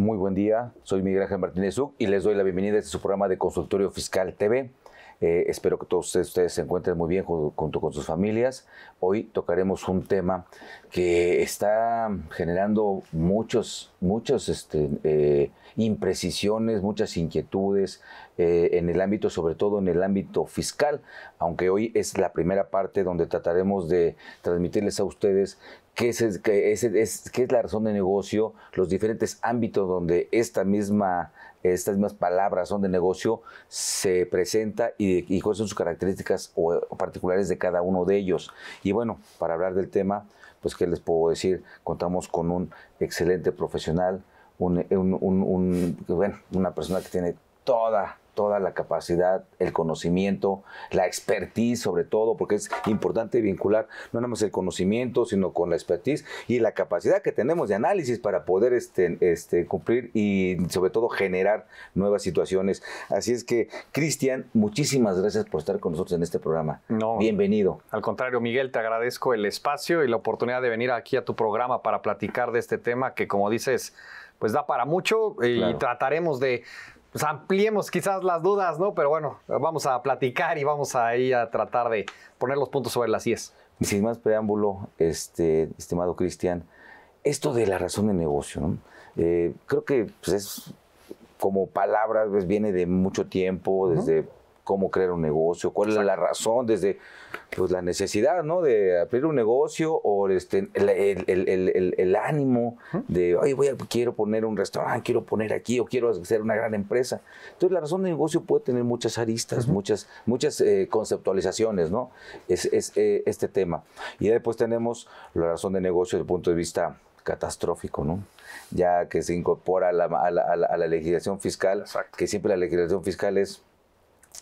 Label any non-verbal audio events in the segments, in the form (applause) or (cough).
Muy buen día, soy Miguel Ángel Martínez Uc y les doy la bienvenida a este su programa de Consultorio Fiscal TV. Eh, espero que todos ustedes, se encuentren muy bien junto, con sus familias. Hoy tocaremos un tema que está generando muchos, muchas este, eh, imprecisiones, muchas inquietudes eh, en el ámbito, sobre todo en el ámbito fiscal, aunque hoy es la primera parte donde trataremos de transmitirles a ustedes qué es, es, qué es la razón de negocio, los diferentes ámbitos donde esta misma, estas mismas palabras son de negocio se presenta y, y cuáles son sus características o, particulares de cada uno de ellos. Y bueno, para hablar del tema, pues qué les puedo decir, contamos con un excelente profesional, una persona que tiene toda toda la capacidad, el conocimiento, la expertise sobre todo, porque es importante vincular no nada más el conocimiento, sino con la expertise y la capacidad que tenemos de análisis para poder este, este, cumplir y sobre todo generar nuevas situaciones. Así es que, Cristian, muchísimas gracias por estar con nosotros en este programa. No, Bienvenido. Al contrario, Miguel, te agradezco el espacio y la oportunidad de venir aquí a tu programa para platicar de este tema que, como dices, pues da para mucho y trataremos de pues ampliemos quizás las dudas, ¿no? Pero bueno, vamos a platicar y vamos a ir a tratar de poner los puntos sobre las IES. Sin más preámbulo, este, estimado Cristian, esto de la razón de negocio, ¿no? Eh, creo que pues, es como palabra, pues, viene de mucho tiempo, desde cómo crear un negocio, cuál es la razón desde pues, la necesidad ¿no? de abrir un negocio o este, el, ánimo de, oye, voy quiero poner un restaurante, quiero poner aquí o quiero hacer una gran empresa. Entonces la razón de negocio puede tener muchas aristas, muchas, muchas eh, conceptualizaciones, ¿no? Es, eh, este tema. Y después tenemos la razón de negocio desde el punto de vista catastrófico, ¿no? Ya que se incorpora a la, a a la, legislación fiscal, que siempre la legislación fiscal es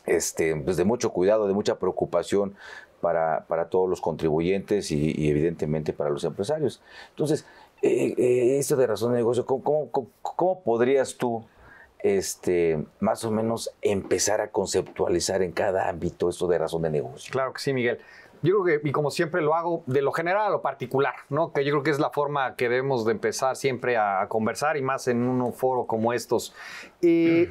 este, pues de mucho cuidado, de mucha preocupación para, todos los contribuyentes y, evidentemente para los empresarios. Entonces, eh, eh, esto de razón de negocio, ¿cómo, podrías tú este, más o menos empezar a conceptualizar en cada ámbito esto de razón de negocio? Claro que sí, Miguel. Yo creo que, y como siempre lo hago, de lo general a lo particular, ¿no? Que yo creo que es la forma que debemos de empezar siempre a, conversar y más en un foro como estos. Y,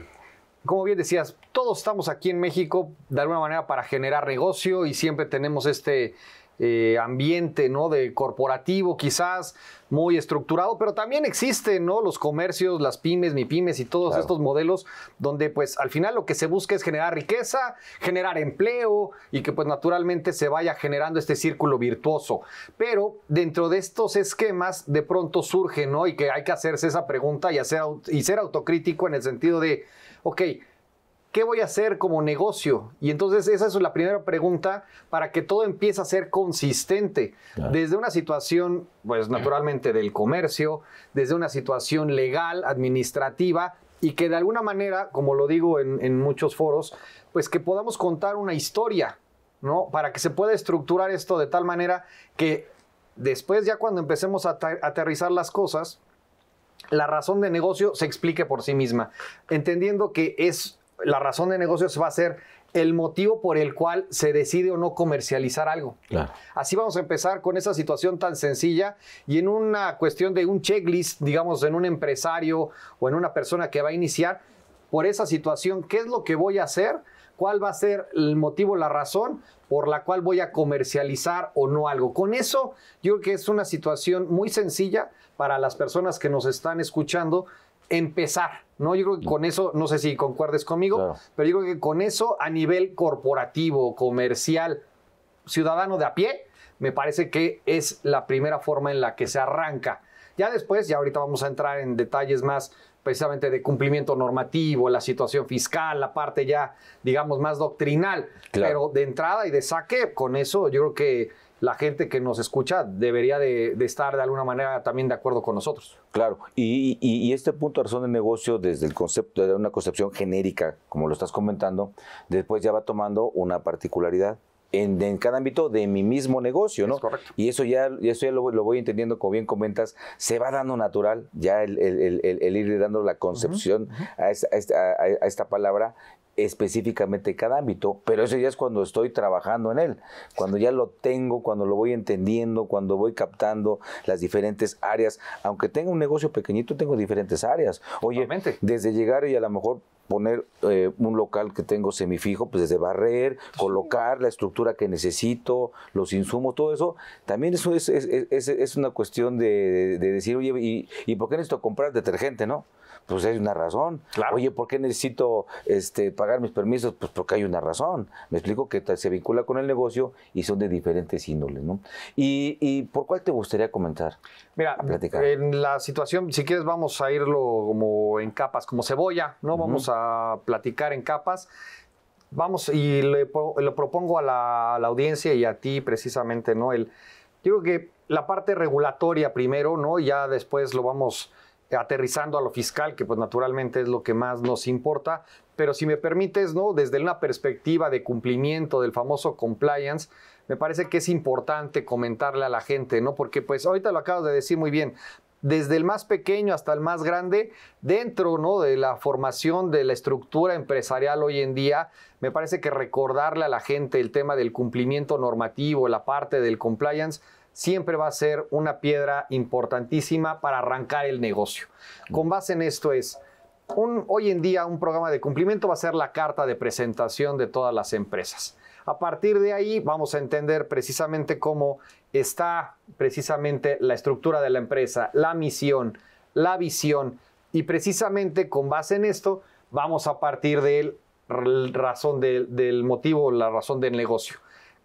como bien decías, todos estamos aquí en México de alguna manera para generar negocio y siempre tenemos este eh, ambiente, ¿no? De corporativo, quizás muy estructurado, pero también existen, ¿no? Los comercios, las pymes, mi pymes y todos estos modelos donde, pues, al final lo que se busca es generar riqueza, generar empleo y que, pues, naturalmente se vaya generando este círculo virtuoso. Pero dentro de estos esquemas, de pronto surge, ¿no? Y que hay que hacerse esa pregunta y, hacer, y ser autocrítico en el sentido de, ok, ¿Qué voy a hacer como negocio? Y entonces esa es la primera pregunta para que todo empiece a ser consistente. Desde una situación, pues naturalmente del comercio, desde una situación legal, administrativa, y que de alguna manera, como lo digo en, en muchos foros, pues que podamos contar una historia, ¿no? Para que se pueda estructurar esto de tal manera que después ya cuando empecemos a aterrizar las cosas, la razón de negocio se explique por sí misma, entendiendo que es la razón de negocios va a ser el motivo por el cual se decide o no comercializar algo. Así vamos a empezar con esa situación tan sencilla y en una cuestión de un checklist, digamos, en un empresario o en una persona que va a iniciar, por esa situación, ¿qué es lo que voy a hacer? ¿Cuál va a ser el motivo, la razón por la cual voy a comercializar o no algo? Con eso, yo creo que es una situación muy sencilla para las personas que nos están escuchando empezar, ¿no? Yo creo que con eso, no sé si concuerdes conmigo, pero yo creo que con eso a nivel corporativo, comercial, ciudadano de a pie, me parece que es la primera forma en la que se arranca. Ya después, ya ahorita vamos a entrar en detalles más precisamente de cumplimiento normativo, la situación fiscal, la parte ya, digamos, más doctrinal, claro. pero de entrada y de saque, con eso yo creo que la gente que nos escucha debería de, estar de alguna manera también de acuerdo con nosotros. Claro, y, este punto de razón de negocio desde el concepto de una concepción genérica, como lo estás comentando, después ya va tomando una particularidad. En, en cada ámbito de mi mismo negocio, ¿no? Y eso ya, lo, lo, voy entendiendo, como bien comentas, se va dando natural ya el, el, ir dando la concepción a, a, esta, a esta palabra específicamente cada ámbito, pero eso ya es cuando estoy trabajando en él, cuando ya lo tengo, cuando lo voy entendiendo, cuando voy captando las diferentes áreas. Aunque tenga un negocio pequeñito, tengo diferentes áreas. Oye, desde llegar y a lo mejor poner eh, un local que tengo semifijo, pues desde barrer, colocar la estructura que necesito, los insumos, todo eso, también eso es, es, una cuestión de, decir, oye, ¿y, ¿y, por qué necesito comprar detergente, no? pues hay una razón. Claro. Oye, ¿por qué necesito este, pagar mis permisos? Pues porque hay una razón. Me explico que se vincula con el negocio y son de diferentes índoles, ¿no? ¿Y, por cuál te gustaría comentar? Mira, platicar? en la situación, si quieres vamos a irlo como en capas, como cebolla, ¿no? Vamos a platicar en capas. Vamos, y lo propongo a la, audiencia y a ti precisamente, ¿no? El, yo creo que la parte regulatoria primero, ¿no? Ya después lo vamos aterrizando a lo fiscal, que pues naturalmente es lo que más nos importa, pero si me permites, ¿no? Desde una perspectiva de cumplimiento del famoso compliance, me parece que es importante comentarle a la gente, ¿no? Porque pues ahorita lo acabo de decir muy bien, desde el más pequeño hasta el más grande, dentro ¿no? de la formación de la estructura empresarial hoy en día, me parece que recordarle a la gente el tema del cumplimiento normativo, la parte del compliance, siempre va a ser una piedra importantísima para arrancar el negocio. Con mm. base en esto es, hoy en día un programa de cumplimiento va a ser la carta de presentación de todas las empresas. A partir de ahí vamos a entender precisamente cómo está precisamente la estructura de la empresa, la misión, la visión y precisamente con base en esto vamos a partir del razón del motivo, la razón del negocio.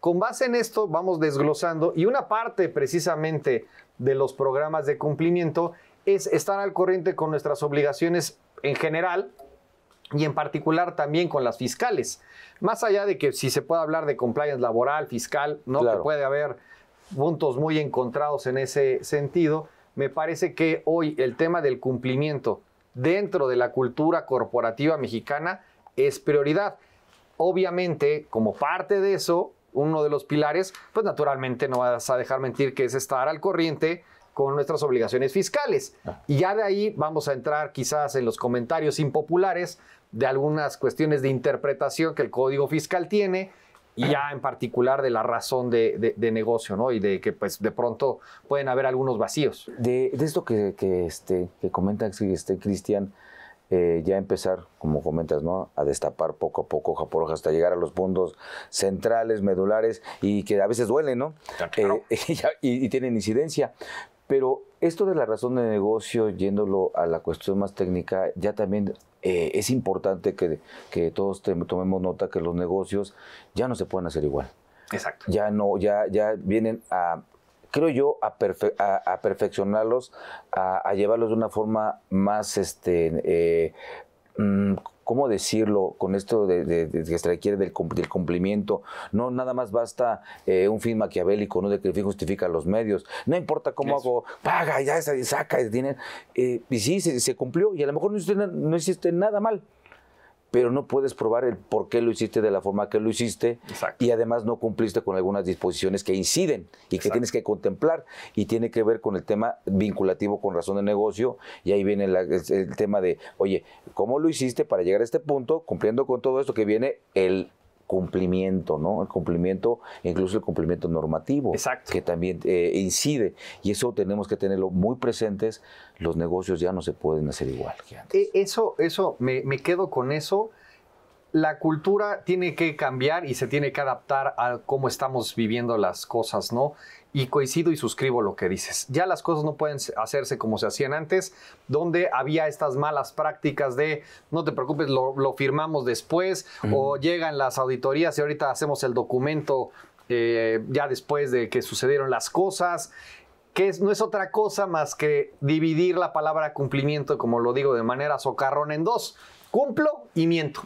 Con base en esto vamos desglosando y una parte precisamente de los programas de cumplimiento es estar al corriente con nuestras obligaciones en general y en particular también con las fiscales. Más allá de que si se puede hablar de compliance laboral, fiscal, no que puede haber puntos muy encontrados en ese sentido, me parece que hoy el tema del cumplimiento dentro de la cultura corporativa mexicana es prioridad. Obviamente, como parte de eso, uno de los pilares, pues naturalmente no vas a dejar mentir que es estar al corriente con nuestras obligaciones fiscales. Ah. Y ya de ahí vamos a entrar quizás en los comentarios impopulares de algunas cuestiones de interpretación que el Código Fiscal tiene y ya en particular de la razón de, negocio, ¿no? Y de que pues de pronto pueden haber algunos vacíos. De, esto que, que, este, que comenta este, Cristian, eh, ya empezar, como comentas, ¿no? a destapar poco a poco hoja por hoja hasta llegar a los puntos centrales, medulares y que a veces duelen, ¿no? Ah, eh, (laughs) y, tienen incidencia. Pero esto de la razón de negocio, yéndolo a la cuestión más técnica, ya también eh, es importante que, todos tomemos nota que los negocios ya no se pueden hacer igual. Exacto. Ya no, ya, ya vienen a, creo yo, a, a, perfeccionarlos, a, llevarlos de una forma más, este, eh, mm, ¿cómo decirlo? Con esto de, que se requiere del, cumplimiento. No, nada más basta eh, un fin maquiavélico, ¿no? De que el fin justifica los medios. No importa cómo hago, paga, ya saca, tiene, Eh, y sí, se, cumplió y a lo mejor no no hiciste nada mal pero no puedes probar el por qué lo hiciste de la forma que lo hiciste y además no cumpliste con algunas disposiciones que inciden y que tienes que contemplar y tiene que ver con el tema vinculativo con razón de negocio y ahí viene el, tema de, oye, ¿cómo lo hiciste para llegar a este punto cumpliendo con todo esto que viene el cumplimiento, ¿no? El cumplimiento, incluso el cumplimiento normativo, que también eh, incide. Y eso tenemos que tenerlo muy presentes. Los negocios ya no se pueden hacer igual que antes. E, eso, eso, me, me quedo con eso la cultura tiene que cambiar y se tiene que adaptar a cómo estamos viviendo las cosas, ¿no? Y coincido y suscribo lo que dices. Ya las cosas no pueden hacerse como se hacían antes, donde había estas malas prácticas de no te preocupes, lo, firmamos después, o llegan las auditorías y ahorita hacemos el documento eh, ya después de que sucedieron las cosas que no es otra cosa más que dividir la palabra cumplimiento, como lo digo de manera socarrón, en dos cumplo y miento.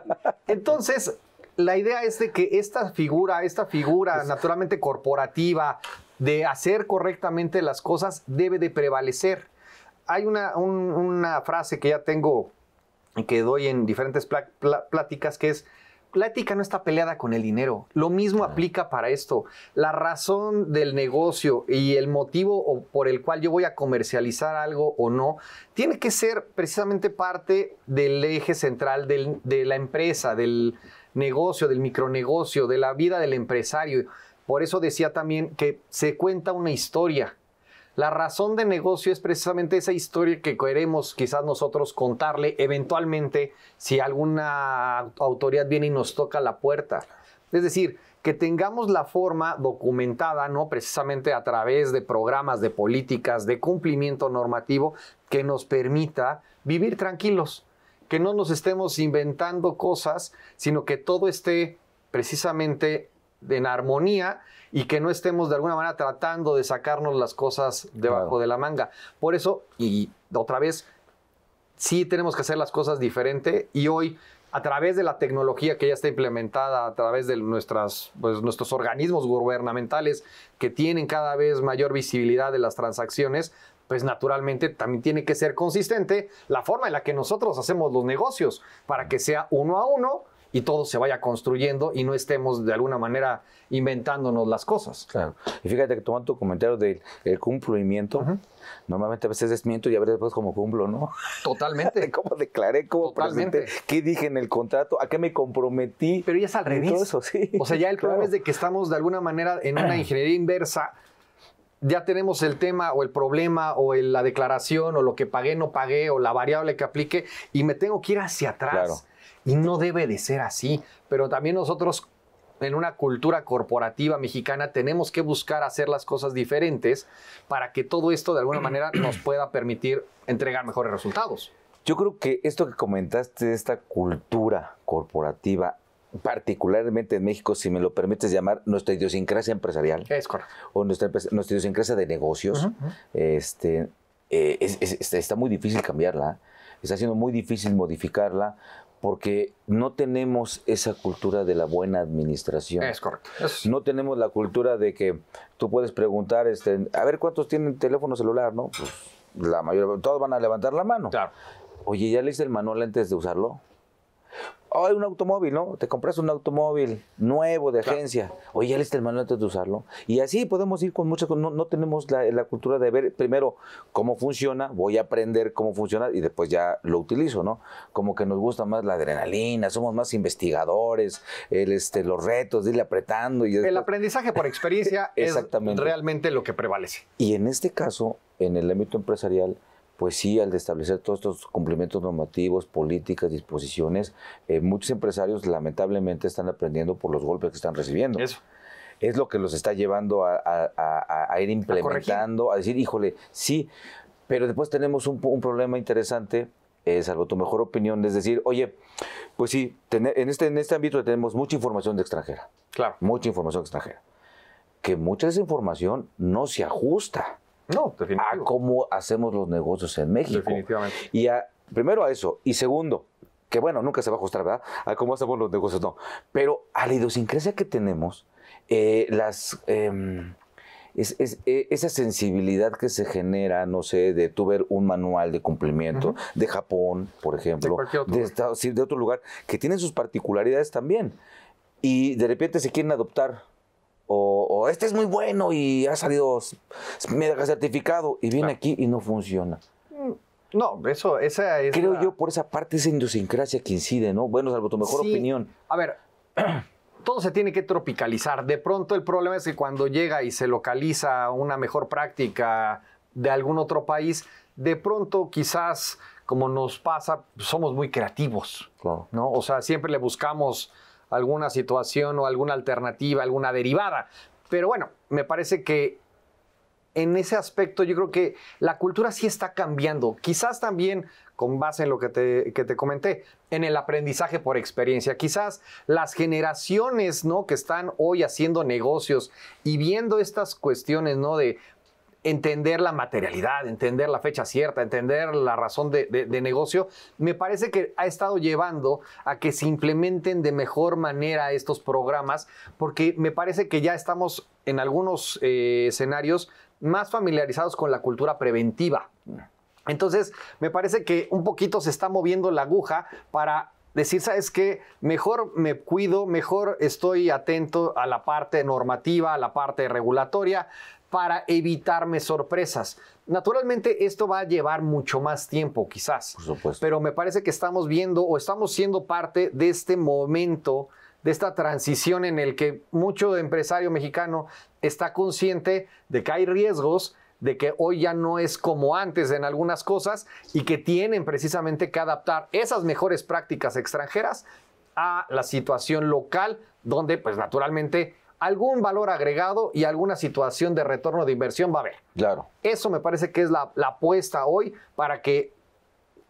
(laughs) Entonces, la idea es de que esta figura, esta figura pues naturalmente corporativa de hacer correctamente las cosas debe de prevalecer. Hay una, una frase que ya tengo que doy en diferentes pláticas que es la ética no está peleada con el dinero. Lo mismo aplica para esto. La razón del negocio y el motivo por el cual yo voy a comercializar algo o no, tiene que ser precisamente parte del eje central de la empresa, del negocio, del micronegocio, de la vida del empresario. Por eso decía también que se cuenta una historia la razón de negocio es precisamente esa historia que queremos quizás nosotros contarle eventualmente si alguna autoridad viene y nos toca la puerta. Es decir, que tengamos la forma documentada, no precisamente a través de programas, de políticas, de cumplimiento normativo que nos permita vivir tranquilos, que no nos estemos inventando cosas, sino que todo esté precisamente en armonía y que no estemos de alguna manera tratando de sacarnos las cosas debajo de la manga. Por eso, y otra vez, sí tenemos que hacer las cosas diferente y hoy a través de la tecnología que ya está implementada, a través de nuestras, pues, nuestros organismos gubernamentales que tienen cada vez mayor visibilidad de las transacciones, pues naturalmente también tiene que ser consistente la forma en la que nosotros hacemos los negocios para que sea uno a uno y todo se vaya construyendo y no estemos de alguna manera inventándonos las cosas. Claro. Y fíjate que tomando tu comentario del el cumplimiento, normalmente a veces es desmiento y a veces después pues como cumplo, ¿no? Totalmente. (laughs) ¿Cómo declaré? ¿Cómo Totalmente. ¿Qué dije en el contrato? ¿A qué me comprometí? Pero ya es al revés. eso, sí. O sea, ya el problema es de que estamos de alguna manera en una ingeniería inversa ya tenemos el tema o el problema o la declaración o lo que pagué, no pagué o la variable que aplique y me tengo que ir hacia atrás. Claro. Y no debe de ser así, pero también nosotros en una cultura corporativa mexicana tenemos que buscar hacer las cosas diferentes para que todo esto de alguna manera (clears throat) nos pueda permitir entregar mejores resultados. Yo creo que esto que comentaste, esta cultura corporativa, particularmente en México, si me lo permites llamar, nuestra idiosincrasia empresarial. Es correcto. O nuestra, nuestra idiosincrasia de negocios, este, eh, está muy difícil cambiarla, está siendo muy difícil modificarla porque no tenemos esa cultura de la buena administración. Es correcto. No tenemos la cultura de que tú puedes preguntar, este, a ver cuántos tienen teléfono celular, ¿no? Pues la mayoría, todos van a levantar la mano. Claro. Oye, ¿ya leíste el manual antes de usarlo? Oh, un automóvil, ¿no? Te compras un automóvil nuevo de agencia. Oye, ya está el manual antes de usarlo. Y así podemos ir con muchas cosas. No, tenemos la, cultura de ver primero cómo funciona, voy a aprender cómo funciona y después ya lo utilizo, ¿no? Como que nos gusta más la adrenalina, somos más investigadores, el, este, los retos, irle apretando. Y El aprendizaje por experiencia (laughs) es realmente lo que prevalece. Y en este caso, en el ámbito empresarial, pues sí, al establecer todos estos cumplimientos normativos, políticas, disposiciones, eh, muchos empresarios lamentablemente están aprendiendo por los golpes que están recibiendo. Eso. Es lo que los está llevando a, ir implementando, a, decir, híjole, sí, pero después tenemos un, problema interesante eh, salvo tu mejor opinión, es decir, oye, pues sí, en, este, en este ámbito tenemos mucha información de extranjera. Claro. Mucha información extranjera. Que mucha de esa información no se ajusta no, a cómo hacemos los negocios en México. Definitivamente. Y primero a eso. Y segundo, que bueno, nunca se va a ajustar, ¿verdad? A cómo hacemos los negocios, no. Pero a la idiosincrasia que tenemos, eh, las... Em, e, esa sensibilidad que se genera, no sé, de tú ver un manual de cumplimiento de Japón, por ejemplo, de, otro de, de otro lugar, que tienen sus particularidades también. Y de repente se quieren adoptar o, este es muy bueno y ha salido mega certificado y viene ah. aquí y no funciona. Mm, no, eso, esa es. Creo yo por esa parte, esa idiosincrasia que incide, ¿no? Bueno, salvo tu mejor sí. opinión. A ver, (clears throat) todo se tiene que tropicalizar. De pronto el problema es que cuando llega y se localiza una mejor práctica de algún otro país, de pronto quizás, como nos pasa, somos muy creativos, ¿no? O sea, siempre le buscamos alguna situación o alguna alternativa, alguna derivada. Pero bueno, me parece que en ese aspecto yo creo que la cultura sí está cambiando. Quizás también con base en lo que te, que te, comenté, en el aprendizaje por experiencia. Quizás las generaciones ¿no? que están hoy haciendo negocios y viendo estas cuestiones ¿no? de entender la materialidad, entender la fecha cierta, entender la razón de, negocio, me parece que ha estado llevando a que se implementen de mejor manera estos programas, porque me parece que ya estamos en algunos eh, escenarios más familiarizados con la cultura preventiva. Entonces, me parece que un poquito se está moviendo la aguja para decir, ¿sabes qué? Mejor me cuido, mejor estoy atento a la parte normativa, a la parte regulatoria, para evitarme sorpresas. Naturalmente esto va a llevar mucho más tiempo quizás, pero me parece que estamos viendo o estamos siendo parte de este momento, de esta transición en el que mucho empresario mexicano está consciente de que hay riesgos, de que hoy ya no es como antes en algunas cosas y que tienen precisamente que adaptar esas mejores prácticas extranjeras a la situación local donde pues naturalmente algún valor agregado y alguna situación de retorno de inversión va a haber. Claro. Eso me parece que es la, apuesta hoy para que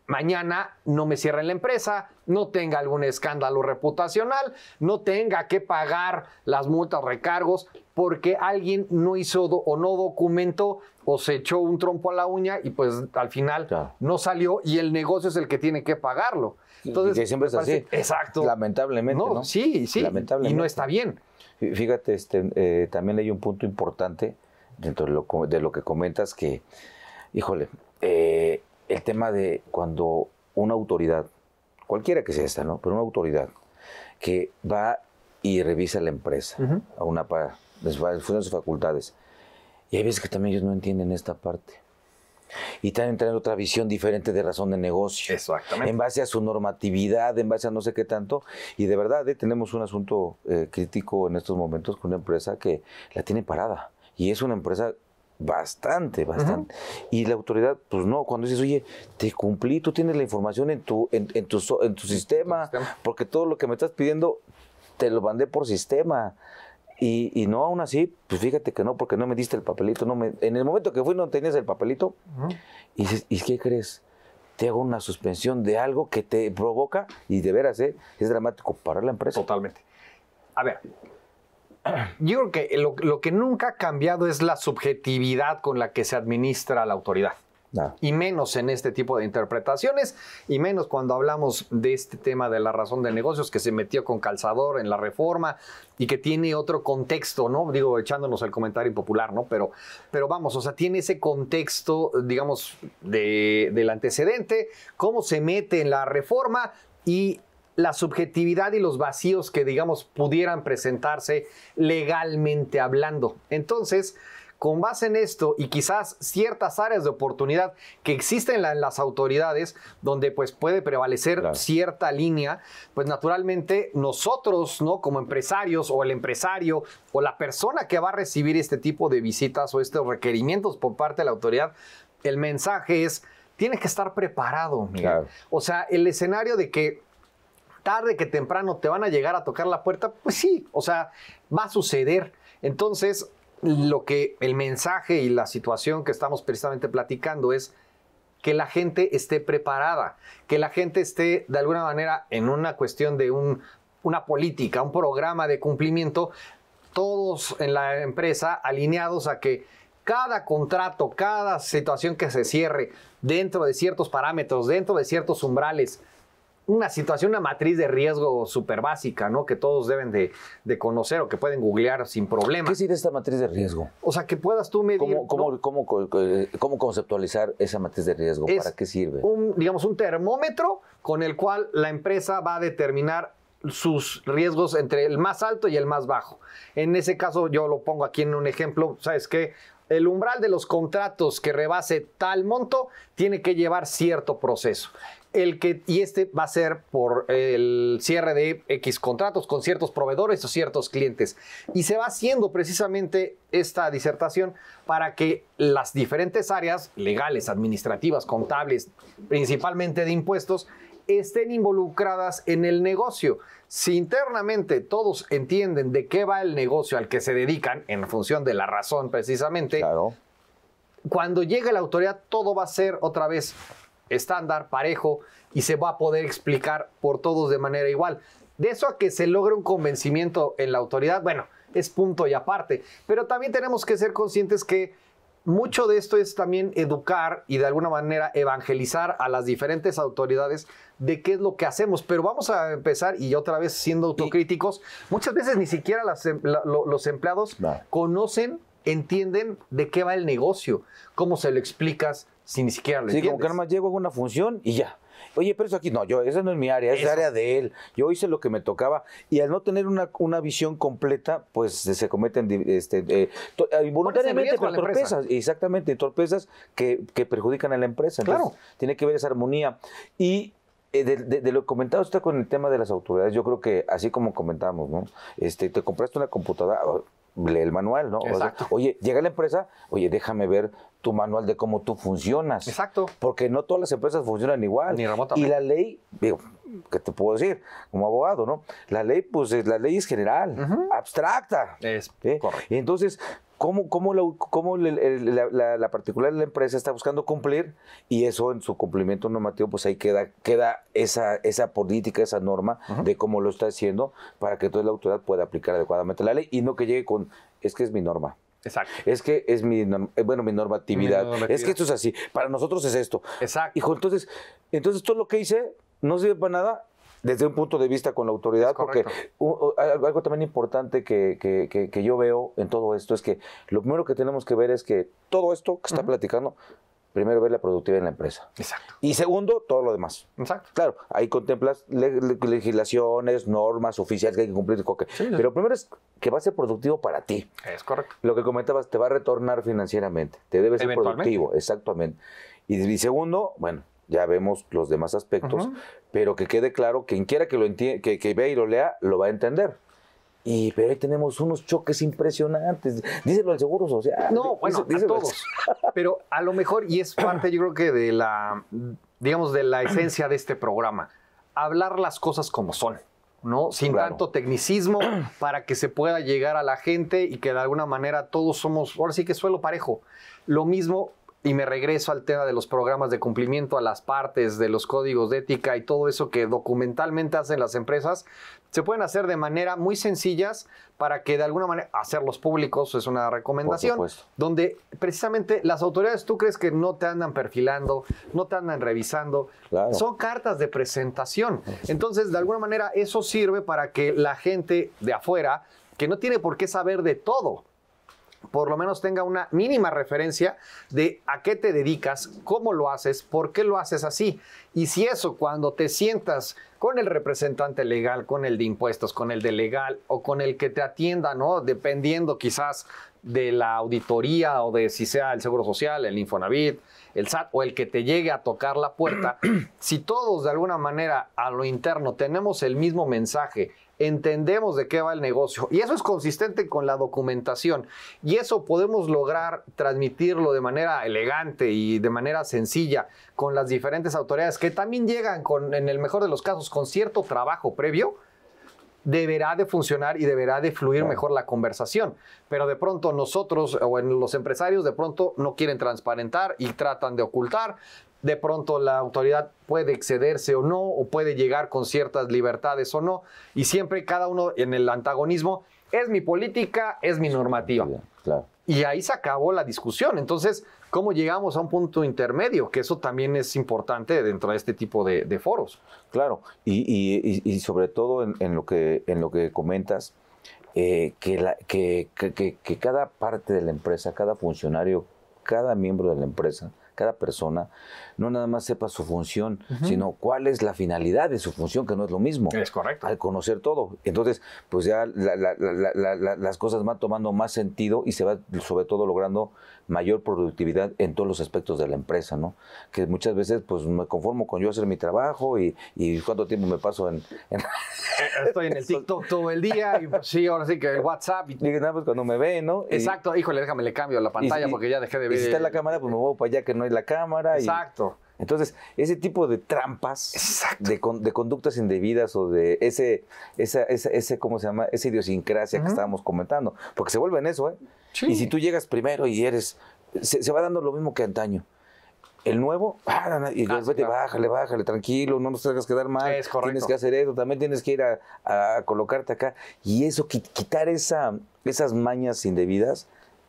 mañana no me cierren la empresa, no tenga algún escándalo reputacional, no tenga que pagar las multas, recargos, porque alguien no hizo o no documentó o se echó un trompo a la uña y pues al final no salió y el negocio es el que tiene que pagarlo. Entonces, siempre es así. Exacto. Lamentablemente. Sí, sí. Lamentablemente. Y no está bien. Fíjate, este, eh, también hay un punto importante dentro de lo, que comentas que, híjole, eh, el tema de cuando una autoridad, cualquiera que sea esta, ¿no? Pero una autoridad que va y revisa la empresa a una para, les va, a de sus facultades. Y hay veces que también ellos no entienden esta parte y están entrando otra visión diferente de razón de negocio. Exactamente. En base a su normatividad, en base a no sé qué tanto. Y de verdad, eh, tenemos un asunto eh, crítico en estos momentos con una empresa que la tiene parada. Y es una empresa bastante, bastante. Y la autoridad, pues no, cuando dices, oye, te cumplí, tú tienes la información en tu, en, tu, en tu sistema, porque todo lo que me estás pidiendo te lo mandé por sistema. Y, y, no, aún así, pues fíjate que no, porque no me diste el papelito. No me, en el momento que fui no tenías el papelito. Y ¿y qué crees? Te hago una suspensión de algo que te provoca, y de veras, ¿eh? es dramático para la empresa. Totalmente. A ver, yo creo que lo que nunca ha cambiado es la subjetividad con la que se administra la autoridad. Y menos en este tipo de interpretaciones, y menos cuando hablamos de este tema de la razón de negocios que se metió con Calzador en la reforma y que tiene otro contexto, ¿no? Digo, echándonos el comentario impopular, ¿no? Pero, pero vamos, o sea, tiene ese contexto, digamos, de, del antecedente, cómo se mete en la reforma y la subjetividad y los vacíos que, digamos, pudieran presentarse legalmente hablando. Entonces, con base en esto y quizás ciertas áreas de oportunidad que existen en, las autoridades, donde pues puede prevalecer cierta línea, pues naturalmente nosotros, ¿no? Como empresarios o el empresario o la persona que va a recibir este tipo de visitas o estos requerimientos por parte de la autoridad, el mensaje es, tienes que estar preparado. O sea, el escenario de que tarde que temprano te van a llegar a tocar la puerta, pues sí, o sea, va a suceder. Entonces, lo que el mensaje y la situación que estamos precisamente platicando es que la gente esté preparada, que la gente esté de alguna manera en una cuestión de una política, un programa de cumplimiento, todos en la empresa alineados a que cada contrato, cada situación que se cierre dentro de ciertos parámetros, dentro de ciertos umbrales, una situación, una matriz de riesgo súper básica, ¿no? Que todos deben de, conocer o que pueden googlear sin problema. ¿Qué es esta matriz de riesgo? O sea, que puedas tú medir... ¿Cómo, cómo, eh, conceptualizar esa matriz de riesgo? ¿Para qué sirve? Un, digamos, un termómetro con el cual la empresa va a determinar sus riesgos entre el más alto y el más bajo. En ese caso, yo lo pongo aquí en un ejemplo, ¿sabes qué? El umbral de los contratos que rebase tal monto tiene que llevar cierto proceso el que, y este va a ser por el cierre de X contratos con ciertos proveedores o ciertos clientes. Y se va haciendo precisamente esta disertación para que las diferentes áreas legales, administrativas, contables, principalmente de impuestos, estén involucradas en el negocio. Si internamente todos entienden de qué va el negocio al que se dedican, en función de la razón precisamente, cuando llegue la autoridad todo va a ser otra vez estándar, parejo, y se va a poder explicar por todos de manera igual. De eso a que se logre un convencimiento en la autoridad, bueno, es punto y aparte. Pero también tenemos que ser conscientes que mucho de esto es también educar y de alguna manera evangelizar a las diferentes autoridades de qué es lo que hacemos. Pero vamos a empezar, y otra vez siendo autocríticos, muchas veces ni siquiera em-, los empleados conocen, entienden de qué va el negocio, cómo se lo explicas, sin ni siquiera Sí, como que nada más llego, a una función y ya. Oye, pero eso aquí, no, yo, esa no es mi área, es es área de él. Yo hice lo que me tocaba y al no tener una, visión completa, pues se cometen este, involuntariamente eh, eh, con torpezas, exactamente, torpezas que, perjudican a la empresa. claro. Tiene que ver esa armonía. Y eh, de, lo comentado está con el tema de las autoridades, yo creo que así como comentamos, ¿no? Este, te compraste una computadora, lee el manual, ¿no? oye, llega la empresa, oye, déjame ver tu manual de cómo tú funcionas. Exacto. Porque no todas las empresas funcionan igual. Ni remotamente. Y la ley, digo, ¿qué te puedo decir? Como abogado, ¿no? La ley, pues, la ley es general, abstracta. Es Entonces, ¿Cómo, cómo, la, cómo la, particular de la empresa está buscando cumplir y eso en su cumplimiento normativo, pues ahí queda, queda esa, esa política, esa norma de cómo lo está haciendo para que toda la autoridad pueda aplicar adecuadamente la ley y no que llegue con, es que es mi norma. Exacto. Es que es mi, eh, bueno, mi normatividad. Es que esto es así. Para nosotros es esto. Exacto. Hijo, entonces, entonces todo lo que hice no sirve para nada desde un punto de vista con la autoridad, porque algo también importante que, que, que, yo veo en todo esto es que lo primero que tenemos que ver es que todo esto que está platicando primero ver la productividad en la empresa. Exacto. Y segundo, todo lo demás. Exacto. Claro, ahí contemplas legislaciones, normas oficiales que hay que cumplir. Pero primero es que va a ser productivo para ti. Es correcto. Lo que comentabas, te va a retornar financieramente. Te debe ser productivo, exactamente. Y, segundo, bueno, ya vemos los demás aspectos, pero que quede claro, quien quiera que lo que vea y lo lea, lo va a entender. Y, pero ahí tenemos unos choques impresionantes. Díselo al Seguro Social. No, bueno, a todos. (laughs) Pero a lo mejor, y es parte yo creo que de la, digamos, de la esencia de este programa, hablar las cosas como son. ¿no? Sin tanto tecnicismo (clears throat) para que se pueda llegar a la gente y que de alguna manera todos somos, ahora sí que suelo parejo. Lo mismo y me regreso al tema de los programas de cumplimiento, a las partes de los códigos de ética y todo eso que documentalmente hacen las empresas, se pueden hacer de manera muy sencillas para que de alguna manera hacerlos públicos es una recomendación, donde precisamente las autoridades tú crees que no te andan perfilando, no te andan revisando, son cartas de presentación. Entonces, de alguna manera eso sirve para que la gente de afuera que no tiene por qué saber de todo, por lo menos tenga una mínima referencia de a qué te dedicas, cómo lo haces, por qué lo haces así. Y si eso cuando te sientas con el representante legal, con el de impuestos, con el de legal o con el que te atienda, ¿no? Dependiendo quizás de la auditoría o de si sea el Seguro Social, el Infonavit, el SAT o el que te llegue a tocar la puerta, (clears throat) si todos de alguna manera a lo interno tenemos el mismo mensaje, entendemos de qué va el negocio y eso es consistente con la documentación y eso podemos lograr transmitirlo de manera elegante y de manera sencilla con las diferentes autoridades que también llegan con, en el mejor de los casos, con cierto trabajo previo deberá de funcionar y deberá de fluir mejor la conversación. Pero de pronto nosotros o en los empresarios de pronto no quieren transparentar y tratan de ocultar. De pronto la autoridad puede excederse o no, o puede llegar con ciertas libertades o no. Y siempre cada uno en el antagonismo es mi política, es mi normativa. Claro. Y ahí se acabó la discusión. Entonces, ¿cómo llegamos a un punto intermedio? Que eso también es importante dentro de este tipo de, foros. Claro, y, sobre todo en, lo que, en lo que comentas, eh, que, la, que, que, cada parte de la empresa, cada funcionario, cada miembro de la empresa, cada persona, no nada más sepa su función, sino cuál es la finalidad de su función, que no es lo mismo. Es correcto. Al conocer todo. Entonces, pues ya las cosas van tomando más sentido y se va sobre todo logrando mayor productividad en todos los aspectos de la empresa, ¿no? Que muchas veces pues me conformo con yo hacer mi trabajo y, y cuánto tiempo me paso en, eh, Estoy en el TikTok todo el día y pues, sí, ahora sí que el WhatsApp. Y... nada, pues cuando me ve, ¿no? Exacto, híjole, déjame le cambio la pantalla porque ya dejé de ver. si está la cámara, pues me voy para allá que no hay la cámara. Exacto. Entonces, ese tipo de trampas, de, conductas indebidas o de ese, esa, ¿cómo se llama? Esa idiosincrasia que estábamos comentando, porque se vuelve en eso, ¿eh? Y si tú llegas primero y eres, se, va dando lo mismo que antaño. El nuevo, ah, y ah, bájale, bájale, tranquilo, no nos tengas que dar mal. Es Tienes que hacer eso, también tienes que ir a, colocarte acá. Y eso, quitar esas mañas indebidas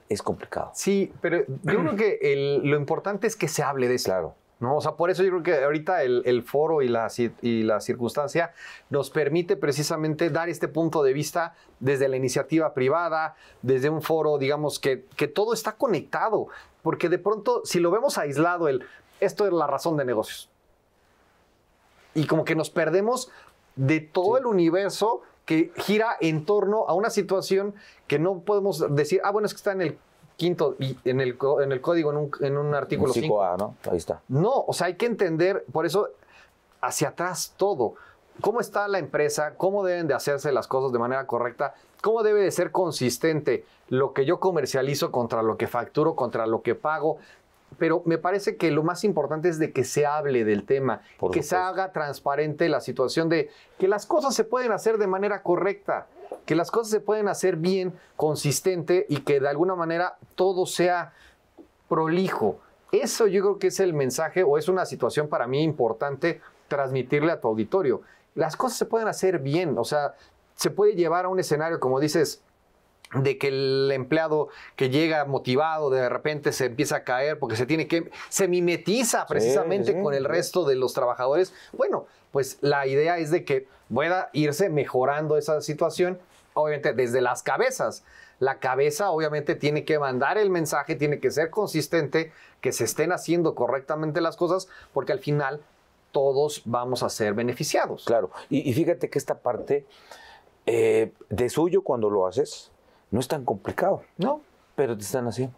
es complicado. Sí, pero yo creo que lo importante es que se hable de eso. Claro o sea, por eso yo creo que ahorita el, foro y la, circunstancia nos permite precisamente dar este punto de vista desde la iniciativa privada, desde un foro, digamos, que, todo está conectado, porque de pronto, si lo vemos aislado, el, esto es la razón de negocios. Y como que nos perdemos de todo el universo que gira en torno a una situación que no podemos decir, ah, bueno, es que está en el quinto, y en el, en el código, en un, un artículo 5A, ¿no? Ahí está. No, o sea, hay que entender, por eso, hacia atrás todo. ¿Cómo está la empresa? ¿Cómo deben de hacerse las cosas de manera correcta? ¿Cómo debe de ser consistente lo que yo comercializo contra lo que facturo, contra lo que pago? pero me parece que lo más importante es de que se hable del tema, que se haga transparente la situación de que las cosas se pueden hacer de manera correcta que las cosas se pueden hacer bien, consistente y que de alguna manera todo sea prolijo. Eso yo creo que es el mensaje o es una situación para mí importante transmitirle a tu auditorio. Las cosas se pueden hacer bien, o sea, se puede llevar a un escenario, como dices, de que el empleado que llega motivado de repente se empieza a caer porque se tiene que se mimetiza precisamente con el resto de los trabajadores. Bueno, pues la idea es de que pueda irse mejorando esa situación, obviamente desde las cabezas. La cabeza obviamente tiene que mandar el mensaje, tiene que ser consistente, que se estén haciendo correctamente las cosas, porque al final todos vamos a ser beneficiados. Claro, y, fíjate que esta parte eh, de suyo cuando lo haces, no es tan complicado. No. Pero te están así.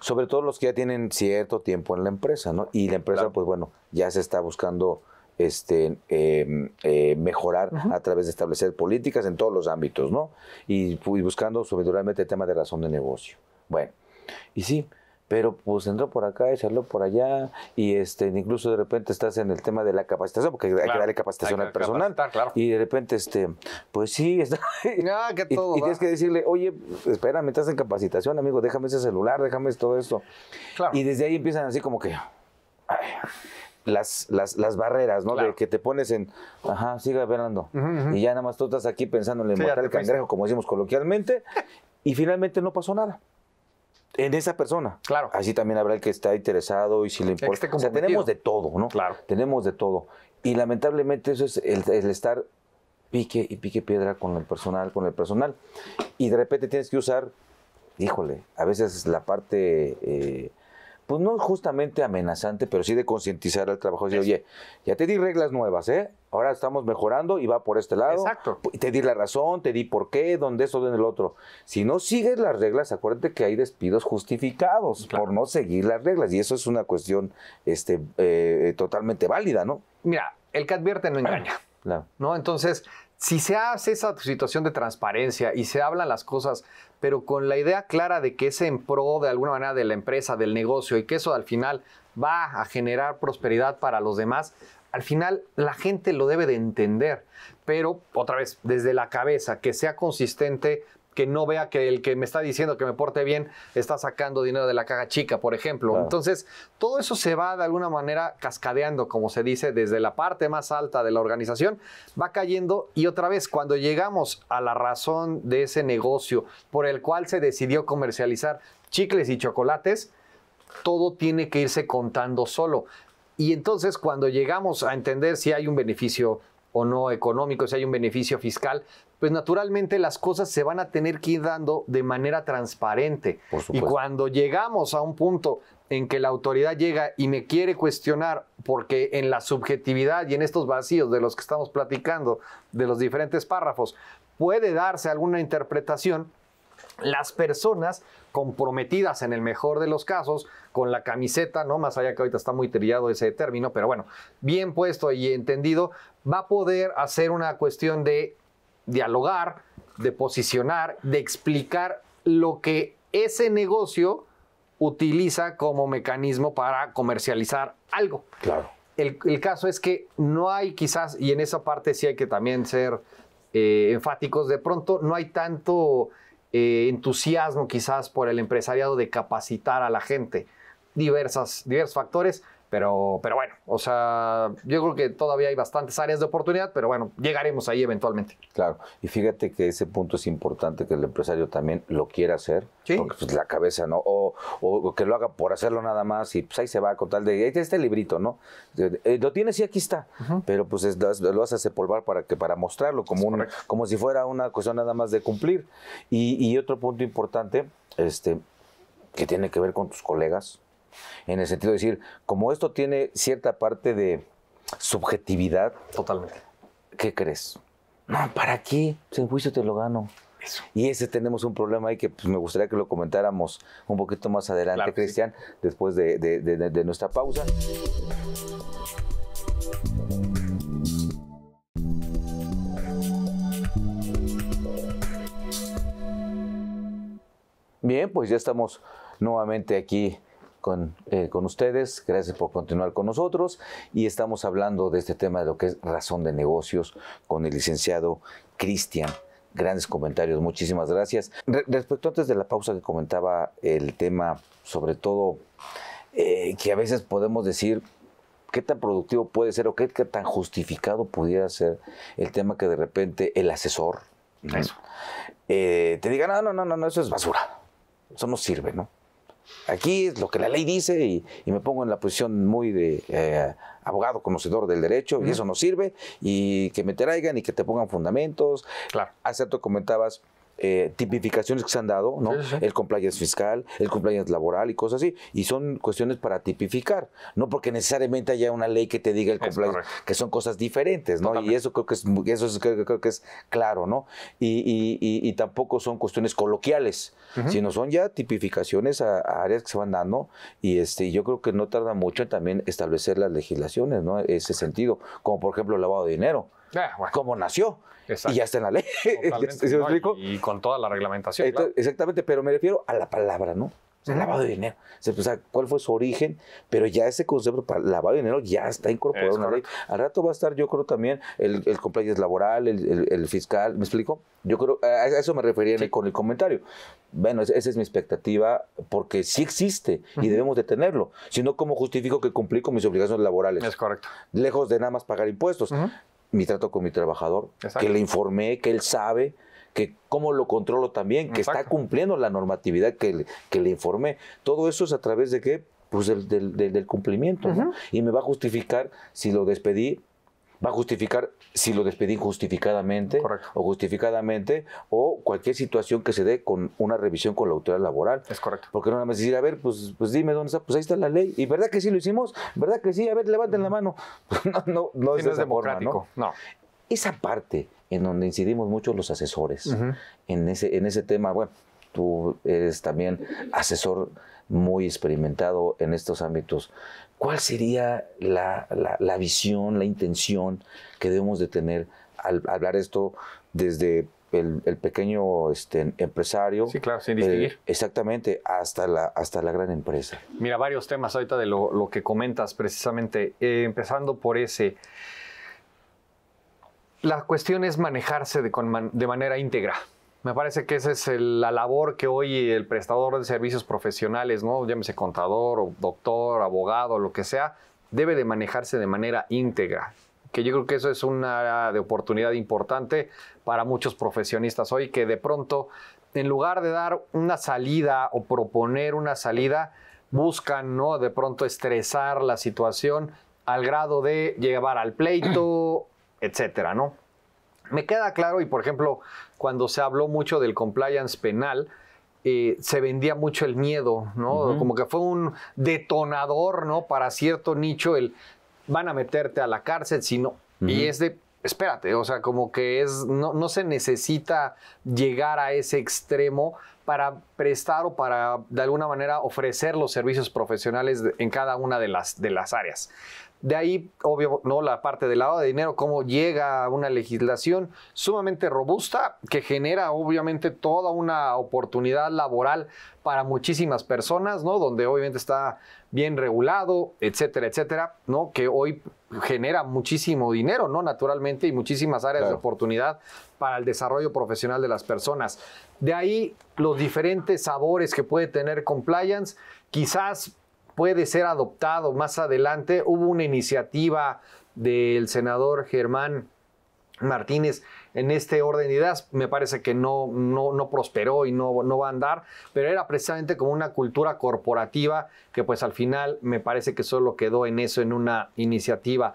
Sobre todo los que ya tienen cierto tiempo en la empresa, ¿no? Y la empresa, pues bueno, ya se está buscando este, em, eh, mejorar a través de establecer políticas en todos los ámbitos, ¿no? Y, buscando, sobre el tema de razón de negocio. Bueno, y sí, pero pues entró por acá y por allá y este incluso de repente estás en el tema de la capacitación porque hay que darle capacitación al personal y de repente este pues sí (laughs) está, y, tienes que decirle oye espérame estás en capacitación amigo déjame ese celular déjame todo esto y desde ahí empiezan así como que las, las, las, barreras, ¿no? De que te pones en, ajá, siga hablando Y ya nada más tú estás aquí pensando en el cangrejo, como decimos coloquialmente, y finalmente no pasó nada en esa persona. Claro. Así también habrá el que está interesado y si le importa. o sea, tenemos de todo, ¿no? Claro. Tenemos de todo. Y lamentablemente eso es el, estar pique y pique piedra con el personal, con el personal. Y de repente tienes que usar, híjole, a veces la parte eh, pues no justamente amenazante, pero sí de concientizar al trabajo. Decir, oye, ya te di reglas nuevas, ¿eh? Ahora estamos mejorando y va por este lado. Exacto. Te di la razón, te di por qué, dónde esto, dónde el otro. Si no sigues las reglas, acuérdate que hay despidos justificados por no seguir las reglas. Y eso es una cuestión este, eh, totalmente válida, ¿no? Mira, el que advierte no (clears throat) engaña. Claro. ¿No? Entonces, si se hace esa situación de transparencia y se hablan las cosas, pero con la idea clara de que es en pro de alguna manera de la empresa, del negocio y que eso al final va a generar prosperidad para los demás, al final la gente lo debe de entender, pero otra vez, desde la cabeza, que sea consistente que no vea que el que me está diciendo que me porte bien está sacando dinero de la caja chica, por ejemplo. Entonces, todo eso se va de alguna manera cascadeando, como se dice, desde la parte más alta de la organización, va cayendo y otra vez, cuando llegamos a la razón de ese negocio por el cual se decidió comercializar chicles y chocolates, todo tiene que irse contando solo. Y entonces cuando llegamos a entender si hay un beneficio o no económico, si hay un beneficio fiscal, pues naturalmente las cosas se van a tener que ir dando de manera transparente. y cuando llegamos a un punto en que la autoridad llega y me quiere cuestionar, porque en la subjetividad y en estos vacíos de los que estamos platicando, de los diferentes párrafos, puede darse alguna interpretación, las personas comprometidas en el mejor de los casos con la camiseta, no más allá que ahorita está muy trillado ese término, pero bueno, bien puesto y entendido, va a poder hacer una cuestión de dialogar, de posicionar, de explicar lo que ese negocio utiliza como mecanismo para comercializar algo. Claro. El, caso es que no hay quizás, y en esa parte sí hay que también ser eh, enfáticos, de pronto no hay tanto eh, entusiasmo quizás por el empresariado de capacitar a la gente. Diversas, diversos factores. Pero, pero bueno, o sea, yo creo que todavía hay bastantes áreas de oportunidad, pero bueno, llegaremos ahí eventualmente. Claro, y fíjate que ese punto es importante que el empresario también lo quiera hacer, porque pues la cabeza, ¿no? O, que lo haga por hacerlo nada más y pues ahí se va con tal de, ahí este librito, ¿no? Eh, lo tienes y aquí está, pero pues lo haces sepolvar para, que, para mostrarlo como, como si fuera una cuestión nada más de cumplir. Y, y otro punto importante, este, que tiene que ver con tus colegas, en el sentido de decir, como esto tiene cierta parte de subjetividad. Totalmente. ¿Qué crees? No, ¿para qué? Sin juicio te lo gano. Y ese tenemos un problema ahí que pues, me gustaría que lo comentáramos un poquito más adelante, Cristian, después de nuestra pausa. Bien, pues ya estamos nuevamente aquí eh, con, ustedes, gracias por continuar con nosotros y estamos hablando de este tema de lo que es razón de negocios con el licenciado Cristian grandes comentarios, muchísimas gracias. respecto antes de la pausa que comentaba el tema, sobre todo eh, que a veces podemos decir qué tan productivo puede ser o qué, tan justificado pudiera ser el tema que de repente el asesor eh, te diga, no, no, no, no, eso es basura, eso no sirve, ¿no? aquí es lo que la ley dice y, me pongo en la posición muy de eh, abogado conocedor del derecho y eso no sirve y que me traigan y que te pongan fundamentos. Claro. Hace tanto comentabas eh, tipificaciones que se han dado, ¿no? El compliance fiscal, el compliance laboral y cosas así. Y son cuestiones para tipificar, no porque necesariamente haya una ley que te diga el compliance, que son cosas diferentes, ¿no? Y eso creo que es, eso creo, que es claro, ¿no? Y, y, tampoco son cuestiones coloquiales, sino son ya tipificaciones a, áreas que se van dando. Y este, yo creo que no tarda mucho en también establecer las legislaciones, ¿no? Ese sentido, como por ejemplo el lavado de dinero. como ah, ¿Cómo nació? y ya está en la ley. (laughs) Y con toda la reglamentación. Exactamente, pero me refiero a la palabra, ¿no? lavado de dinero. Pues, o sea, cuál fue su origen, pero ya ese concepto para lavado de dinero ya está incorporado en la ley. Al rato va a estar, yo creo también, el, el laboral, el, fiscal, ¿me explico? Yo creo, a eso me refería con el comentario. Bueno, esa es mi expectativa, porque sí existe y debemos de tenerlo. Si no, ¿cómo justifico que cumplí con mis obligaciones laborales? Es correcto. Lejos de nada más pagar impuestos mi trato con mi trabajador, que le informé, que él sabe, que cómo lo controlo también, que está cumpliendo la normatividad que le, que le informé. Todo eso es a través de qué? Pues del, cumplimiento. Y me va a justificar si lo despedí va a justificar si lo despedí injustificadamente o justificadamente o cualquier situación que se dé con una revisión con la autoridad laboral. Es correcto. Porque no nada más decir, a ver, pues, pues dime dónde está, pues ahí está la ley. ¿Y verdad que sí lo hicimos? ¿Verdad que sí? A ver, levanten la mm. mano. (laughs) no, no, es, Esa parte en donde incidimos mucho los asesores, en, ese, en ese tema, bueno, tú eres también asesor muy experimentado en estos ámbitos. ¿Cuál sería la, visión, la intención que debemos de tener al hablar esto desde el, pequeño este, empresario. Sí, claro, sin distinguir. Eh, exactamente, hasta la, hasta la gran empresa. Mira, varios temas ahorita de lo, que comentas precisamente, eh, empezando por ese. La cuestión es manejarse de, de manera íntegra. Me parece que esa es la labor que hoy el prestador de servicios profesionales, ¿no? llámese contador, o doctor, abogado, lo que sea, debe de manejarse de manera íntegra que yo creo que eso es una de oportunidad importante para muchos profesionistas hoy que de pronto en lugar de dar una salida o proponer una salida buscan no de pronto estresar la situación al grado de llevar al pleito etcétera no me queda claro, y por ejemplo, cuando se habló mucho del compliance penal, eh, se vendía mucho el miedo, ¿no? Como que fue un detonador, ¿no? Para cierto nicho, el van a meterte a la cárcel si no. Y es de, espérate, o sea, como que es, no, se necesita llegar a ese extremo para prestar o para de alguna manera ofrecer los servicios profesionales en cada una de las, de las áreas. De ahí, obvio, no la parte del lado de dinero, cómo llega una legislación sumamente robusta que genera, obviamente, toda una oportunidad laboral para muchísimas personas, ¿no? Donde obviamente está bien regulado, etcétera, etcétera, ¿no? Que hoy genera muchísimo dinero, ¿no? Naturalmente, y muchísimas áreas de oportunidad para el desarrollo profesional de las personas. De ahí los diferentes sabores que puede tener compliance, quizás puede ser adoptado más adelante. Hubo una iniciativa del senador Germán Martínez en este orden de ideas me parece que no, no, prosperó y no, no, va a andar, pero era precisamente como una cultura corporativa que pues al final me parece que solo quedó en eso, en una iniciativa.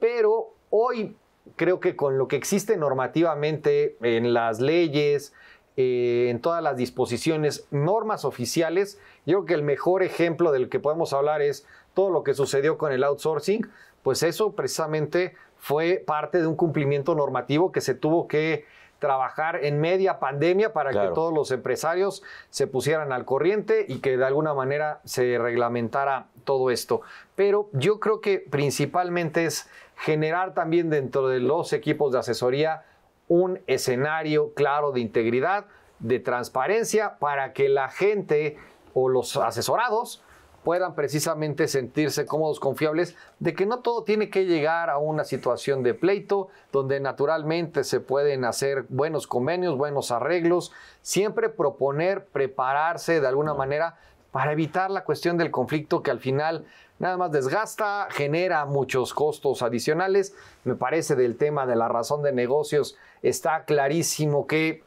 Pero hoy creo que con lo que existe normativamente en las leyes, eh, en todas las disposiciones, normas oficiales. Yo creo que el mejor ejemplo del que podemos hablar es todo lo que sucedió con el outsourcing, pues eso precisamente fue parte de un cumplimiento normativo que se tuvo que trabajar en media pandemia para que todos los empresarios se pusieran al corriente y que de alguna manera se reglamentara todo esto. Pero yo creo que principalmente es generar también dentro de los equipos de asesoría un escenario claro de integridad, de transparencia, para que la gente o los asesorados puedan precisamente sentirse cómodos, confiables, de que no todo tiene que llegar a una situación de pleito, donde naturalmente se pueden hacer buenos convenios, buenos arreglos, siempre proponer, prepararse de alguna manera para evitar la cuestión del conflicto que al final nada más desgasta, genera muchos costos adicionales, me parece del tema de la razón de negocios está clarísimo que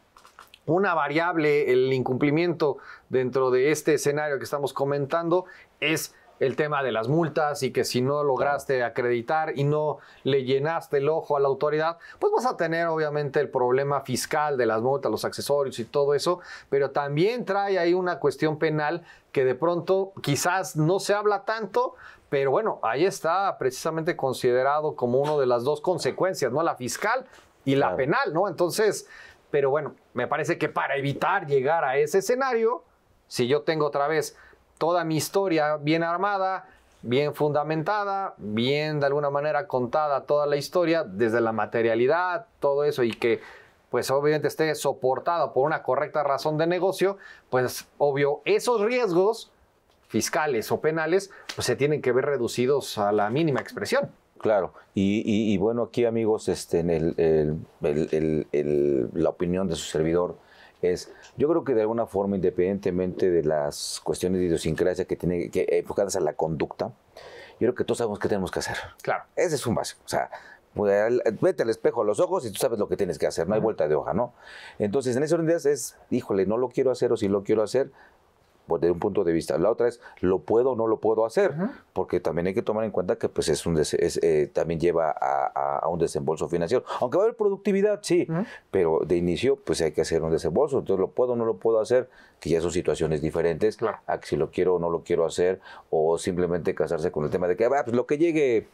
una variable, el incumplimiento dentro de este escenario que estamos comentando es el tema de las multas y que si no lograste acreditar y no le llenaste el ojo a la autoridad, pues vas a tener obviamente el problema fiscal de las multas, los accesorios y todo eso, pero también trae ahí una cuestión penal que de pronto quizás no se habla tanto, pero bueno, ahí está precisamente considerado como una de las dos consecuencias, ¿no? La fiscal y la penal, ¿no? Entonces, pero bueno, me parece que para evitar llegar a ese escenario, si yo tengo otra vez toda mi historia bien armada, bien fundamentada, bien de alguna manera contada toda la historia, desde la materialidad, todo eso, y que pues obviamente esté soportado por una correcta razón de negocio, pues obvio, esos riesgos fiscales o penales pues, se tienen que ver reducidos a la mínima expresión. Claro, y, bueno, aquí amigos, este, en el, la opinión de su servidor es, yo creo que de alguna forma, independientemente de las cuestiones de idiosincrasia que tiene, que enfocadas a la conducta, yo creo que todos sabemos qué tenemos que hacer. Claro. Ese es un básico. O sea, pues, vete al espejo a los ojos y tú sabes lo que tienes que hacer, no hay vuelta de hoja, ¿no? Entonces, en ese orden de es, híjole, no lo quiero hacer o si lo quiero hacer, desde un punto de vista. La otra es, ¿lo puedo o no lo puedo hacer? Porque también hay que tomar en cuenta que pues, es eh, también lleva a, un desembolso financiero. Aunque va a haber productividad, sí, pero de inicio pues hay que hacer un desembolso. Entonces, ¿lo puedo o no lo puedo hacer? Que ya son situaciones diferentes a si lo quiero o no lo quiero hacer, o simplemente casarse con el tema de que, ah, pues, lo que llegue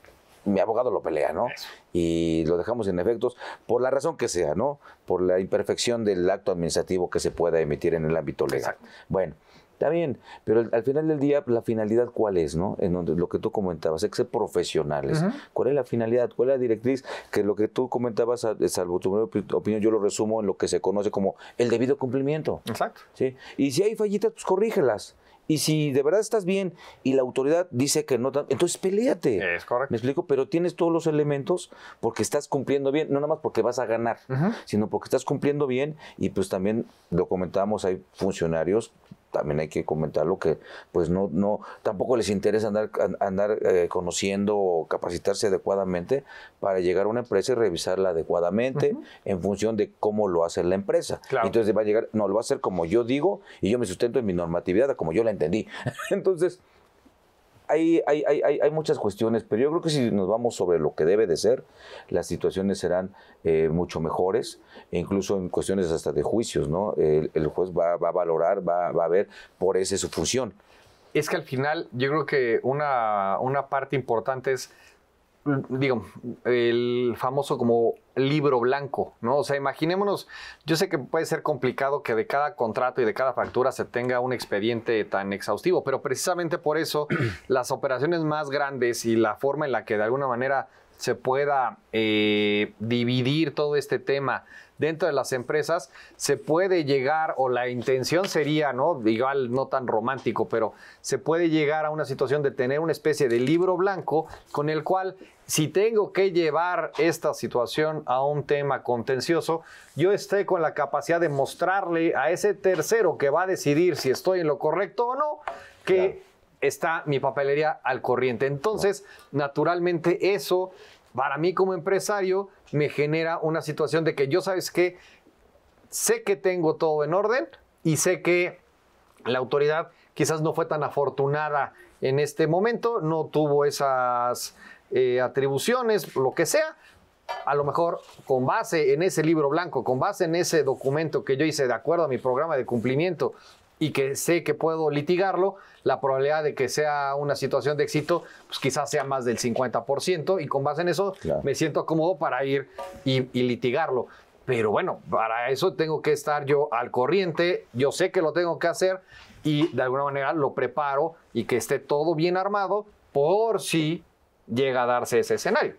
mi abogado lo pelea, ¿no? Y lo dejamos en efectos por la razón que sea, ¿no? Por la imperfección del acto administrativo que se pueda emitir en el ámbito legal. Bueno, Está bien, pero al final del día, pues, la finalidad cuál es, ¿no? En donde, lo que tú comentabas, hay que ser profesionales. ¿Cuál es la finalidad? ¿Cuál es la directriz? Que lo que tú comentabas, eh, salvo tu opinión, yo lo resumo en lo que se conoce como el debido cumplimiento. Exacto. ¿sí? Y si hay fallitas, pues corrígelas. Y si de verdad estás bien y la autoridad dice que no, entonces peleate. Es correcto. Me explico, pero tienes todos los elementos porque estás cumpliendo bien, no nada más porque vas a ganar, sino porque estás cumpliendo bien y pues también lo comentábamos, hay funcionarios también hay que comentarlo que pues no no tampoco les interesa andar andar eh, conociendo o capacitarse adecuadamente para llegar a una empresa y revisarla adecuadamente en función de cómo lo hace la empresa. Entonces va a llegar, no, lo va a hacer como yo digo y yo me sustento en mi normatividad como yo la entendí. (laughs) Entonces, hay, hay, hay, hay, muchas cuestiones, pero yo creo que si nos vamos sobre lo que debe de ser, las situaciones serán eh, mucho mejores, e incluso en cuestiones hasta de juicios, ¿no? El, juez va, a valorar, va, a ver por ese su función. Es que al final yo creo que una, una parte importante es digo, el famoso como libro blanco, ¿no? O sea, imaginémonos, yo sé que puede ser complicado que de cada contrato y de cada factura se tenga un expediente tan exhaustivo, pero precisamente por eso (clears throat) las operaciones más grandes y la forma en la que de alguna manera se pueda eh, dividir todo este tema dentro de las empresas, se puede llegar, o la intención sería, ¿no? Igual no tan romántico, pero se puede llegar a una situación de tener una especie de libro blanco con el cual si tengo que llevar esta situación a un tema contencioso, yo esté con la capacidad de mostrarle a ese tercero que va a decidir si estoy en lo correcto o no, que está mi papelería al corriente. Entonces, naturalmente eso para mí como empresario me genera una situación de que yo sabes que sé que tengo todo en orden y sé que la autoridad quizás no fue tan afortunada en este momento, no tuvo esas eh, atribuciones, lo que sea. A lo mejor con base en ese libro blanco, con base en ese documento que yo hice de acuerdo a mi programa de cumplimiento, y que sé que puedo litigarlo, la probabilidad de que sea una situación de éxito, pues quizás sea más del 50% y con base en eso me siento cómodo para ir y, litigarlo. Pero bueno, para eso tengo que estar yo al corriente, yo sé que lo tengo que hacer y de alguna manera lo preparo y que esté todo bien armado por si llega a darse ese escenario.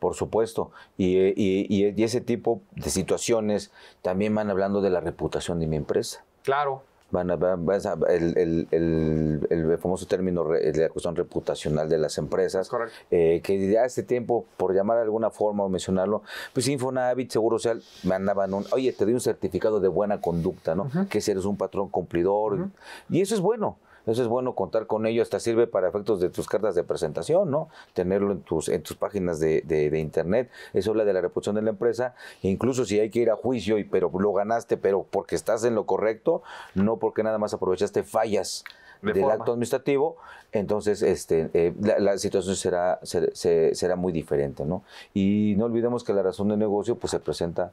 Por supuesto, y, y, y ese tipo de situaciones también van hablando de la reputación de mi empresa. Claro van a, el, el, famoso término de la cuestión reputacional de las empresas, eh, que ya este tiempo, por llamar de alguna forma o mencionarlo, pues Infonavit, Seguro Social, mandaban un, oye, te di un certificado de buena conducta, ¿no? Que si eres un patrón cumplidor, y eso es bueno. Entonces es bueno contar con ello, hasta sirve para efectos de tus cartas de presentación, ¿no? Tenerlo en tus, en tus páginas de, de, internet, eso habla de la reputación de la empresa, incluso si hay que ir a juicio, y, pero lo ganaste, pero porque estás en lo correcto, no porque nada más aprovechaste fallas del acto administrativo, entonces este, eh, la, situación será, será muy diferente, ¿no? Y no olvidemos que la razón de negocio pues, se presenta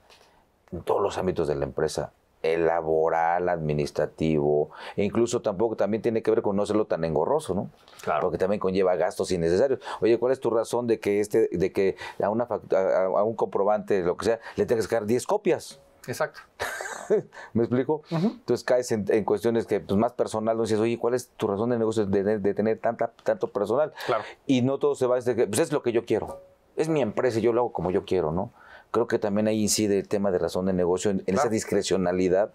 en todos los ámbitos de la empresa el eh, laboral, administrativo, e incluso tampoco también tiene que ver con no hacerlo tan engorroso, ¿no? Claro. Porque también conlleva gastos innecesarios. Oye, ¿cuál es tu razón de que este, de que a una a, un comprobante, lo que sea, le tengas que dar 10 copias? Exacto. (laughs) ¿Me explico? Entonces caes en, cuestiones que pues, más personal, no dices, oye, ¿cuál es tu razón de negocio de, tener tanta, tanto personal? Claro. Y no todo se va a este que pues es lo que yo quiero. Es mi empresa y yo lo hago como yo quiero, ¿no? creo que también ahí incide el tema de razón de negocio, en, esa discrecionalidad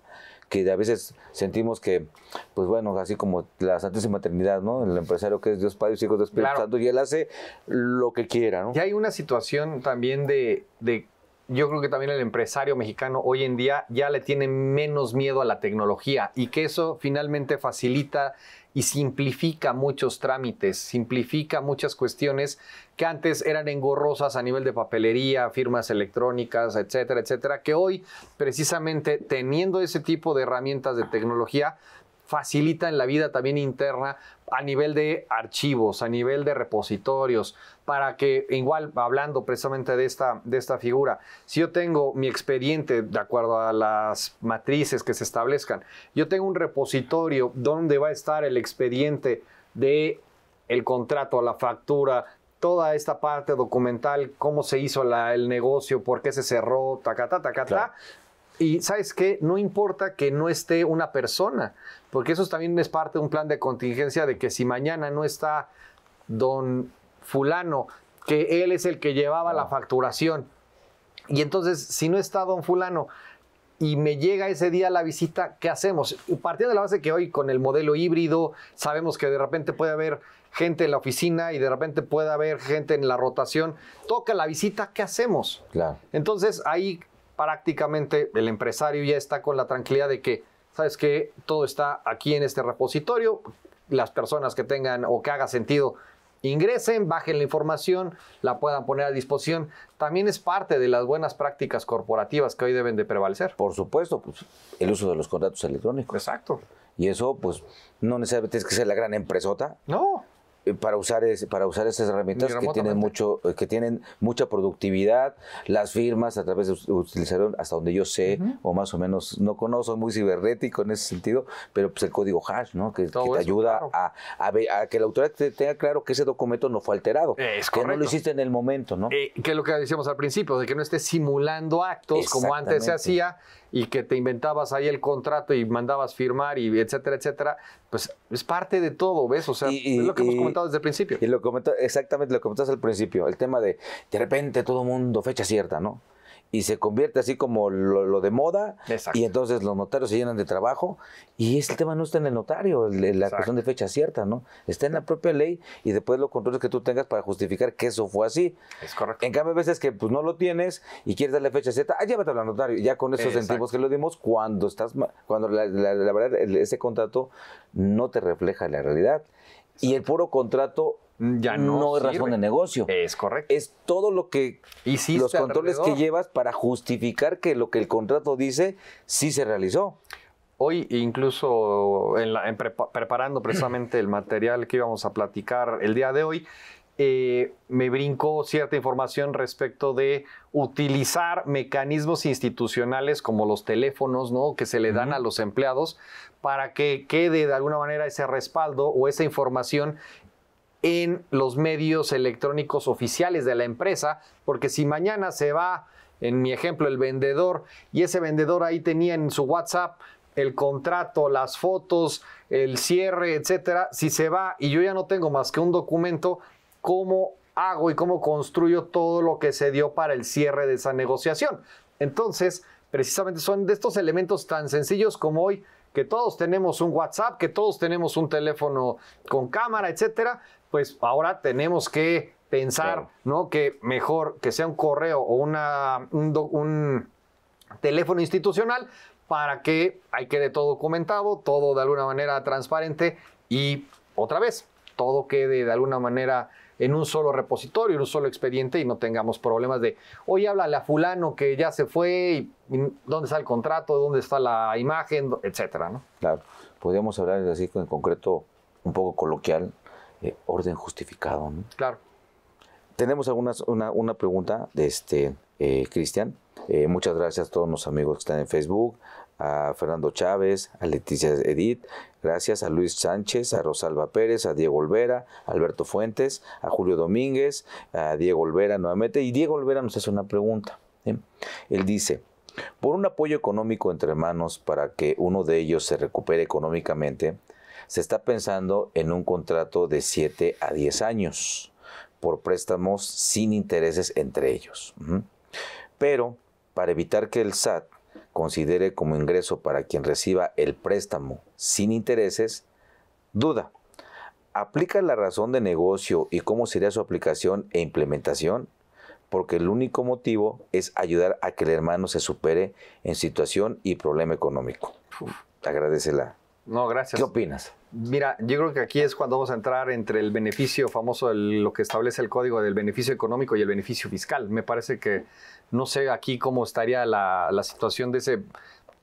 que a veces sentimos que, pues bueno, así como la Santísima Trinidad, ¿no? El empresario que es Dios Padre, Hijo, Dios Espíritu Santo, y él hace lo que quiera, ¿no? Y hay una situación también de, de yo creo que también el empresario mexicano hoy en día ya le tiene menos miedo a la tecnología y que eso finalmente facilita y simplifica muchos trámites, simplifica muchas cuestiones que antes eran engorrosas a nivel de papelería, firmas electrónicas, etcétera, etcétera, que hoy precisamente teniendo ese tipo de herramientas de tecnología facilita en la vida también interna a nivel de archivos, a nivel de repositorios, para que igual hablando precisamente de esta, de esta figura, si yo tengo mi expediente de acuerdo a las matrices que se establezcan, yo tengo un repositorio donde va a estar el expediente de el contrato, la factura, toda esta parte documental, cómo se hizo el negocio, por qué se cerró, tacatá, ta Y sabes que no importa que no esté una persona, porque eso también es parte de un plan de contingencia de que si mañana no está don fulano, que él es el que llevaba la ah. facturación, y entonces si no está don fulano y me llega ese día la visita, ¿qué hacemos? Partiendo de la base que hoy con el modelo híbrido sabemos que de repente puede haber gente en la oficina y de repente puede haber gente en la rotación, toca la visita, ¿qué hacemos? Claro. Entonces ahí prácticamente el empresario ya está con la tranquilidad de que sabes que todo está aquí en este repositorio. Las personas que tengan o que haga sentido ingresen, bajen la información, la puedan poner a disposición. También es parte de las buenas prácticas corporativas que hoy deben de prevalecer. Por supuesto, pues, el uso de los contratos electrónicos. Exacto. Y eso, pues, no necesariamente tienes que ser la gran empresota. No. Eh, para usar para usar esas herramientas que tienen mucho eh, que tienen mucha productividad las firmas a través de utilizaron hasta donde yo sé o más o menos no conozco muy cibernético en ese sentido pero pues el código hash no que, te ayuda a, a, que la autoridad tenga claro que ese documento no fue alterado que no lo hiciste en el momento no eh, que es lo que decíamos al principio de que no esté simulando actos como antes se hacía y que te inventabas ahí el contrato y mandabas firmar y etcétera, etcétera, pues es parte de todo, ¿ves? O sea, es lo que hemos comentado desde el principio. Y lo comentó, exactamente lo comentaste al principio, el tema de de repente todo mundo, fecha cierta, ¿no? y se convierte así como lo, de moda y entonces los notarios se llenan de trabajo y este tema no está en el notario, la cuestión de fecha cierta, ¿no? Está en la propia ley y después los controles que tú tengas para justificar que eso fue así. Es correcto. En cambio, a veces que pues, no lo tienes y quieres darle fecha cierta, ah, llévatelo al notario. Ya con esos sentimos que lo dimos, cuando estás, cuando la, verdad ese contrato no te refleja la realidad. Y el puro contrato Mm, ya no, es razón de negocio. Es correcto. Es todo lo que los controles que llevas para justificar que lo que el contrato dice sí se realizó. Hoy incluso preparando precisamente el material que íbamos a platicar el día de hoy, eh, me brincó cierta información respecto de utilizar mecanismos institucionales como los teléfonos, ¿no? Que se le dan a los empleados para que quede de alguna manera ese respaldo o esa información en los medios electrónicos oficiales de la empresa, porque si mañana se va, en mi ejemplo, el vendedor, y ese vendedor ahí tenía en su WhatsApp el contrato, las fotos, el cierre, etcétera, si se va y yo ya no tengo más que un documento, ¿cómo hago y cómo construyo todo lo que se dio para el cierre de esa negociación? Entonces, precisamente son de estos elementos tan sencillos como hoy que todos tenemos un WhatsApp, que todos tenemos un teléfono con cámara, etcétera, pues ahora tenemos que pensar, ¿no? Que mejor que sea un correo o una, un, teléfono institucional para que ahí quede todo documentado, todo de alguna manera transparente y otra vez, todo quede de alguna manera en un solo repositorio, en un solo expediente y no tengamos problemas de, hoy háblale a fulano que ya se fue, y, dónde está el contrato, dónde está la imagen, etcétera, ¿no? Claro, podríamos hablar así en concreto, un poco coloquial, eh, orden justificado. ¿no? Claro. Tenemos algunas, una, pregunta de este eh, Cristian. Eh, muchas gracias a todos los amigos que están en Facebook, a Fernando Chávez, a Leticia Edith, gracias a Luis Sánchez, a Rosalba Pérez, a Diego Olvera, a Alberto Fuentes, a Julio Domínguez, a Diego Olvera nuevamente. Y Diego Olvera nos hace una pregunta. Él dice, por un apoyo económico entre manos para que uno de ellos se recupere económicamente, se está pensando en un contrato de 7 a 10 años por préstamos sin intereses entre ellos. Pero para evitar que el SAT considere como ingreso para quien reciba el préstamo sin intereses, duda. ¿Aplica la razón de negocio y cómo sería su aplicación e implementación? Porque el único motivo es ayudar a que el hermano se supere en situación y problema económico. Agradece la, no, gracias. ¿Qué opinas? Mira, yo creo que aquí es cuando vamos a entrar entre el beneficio famoso, lo que establece el código del beneficio económico y el beneficio fiscal. Me parece que no sé aquí cómo estaría la, la situación de ese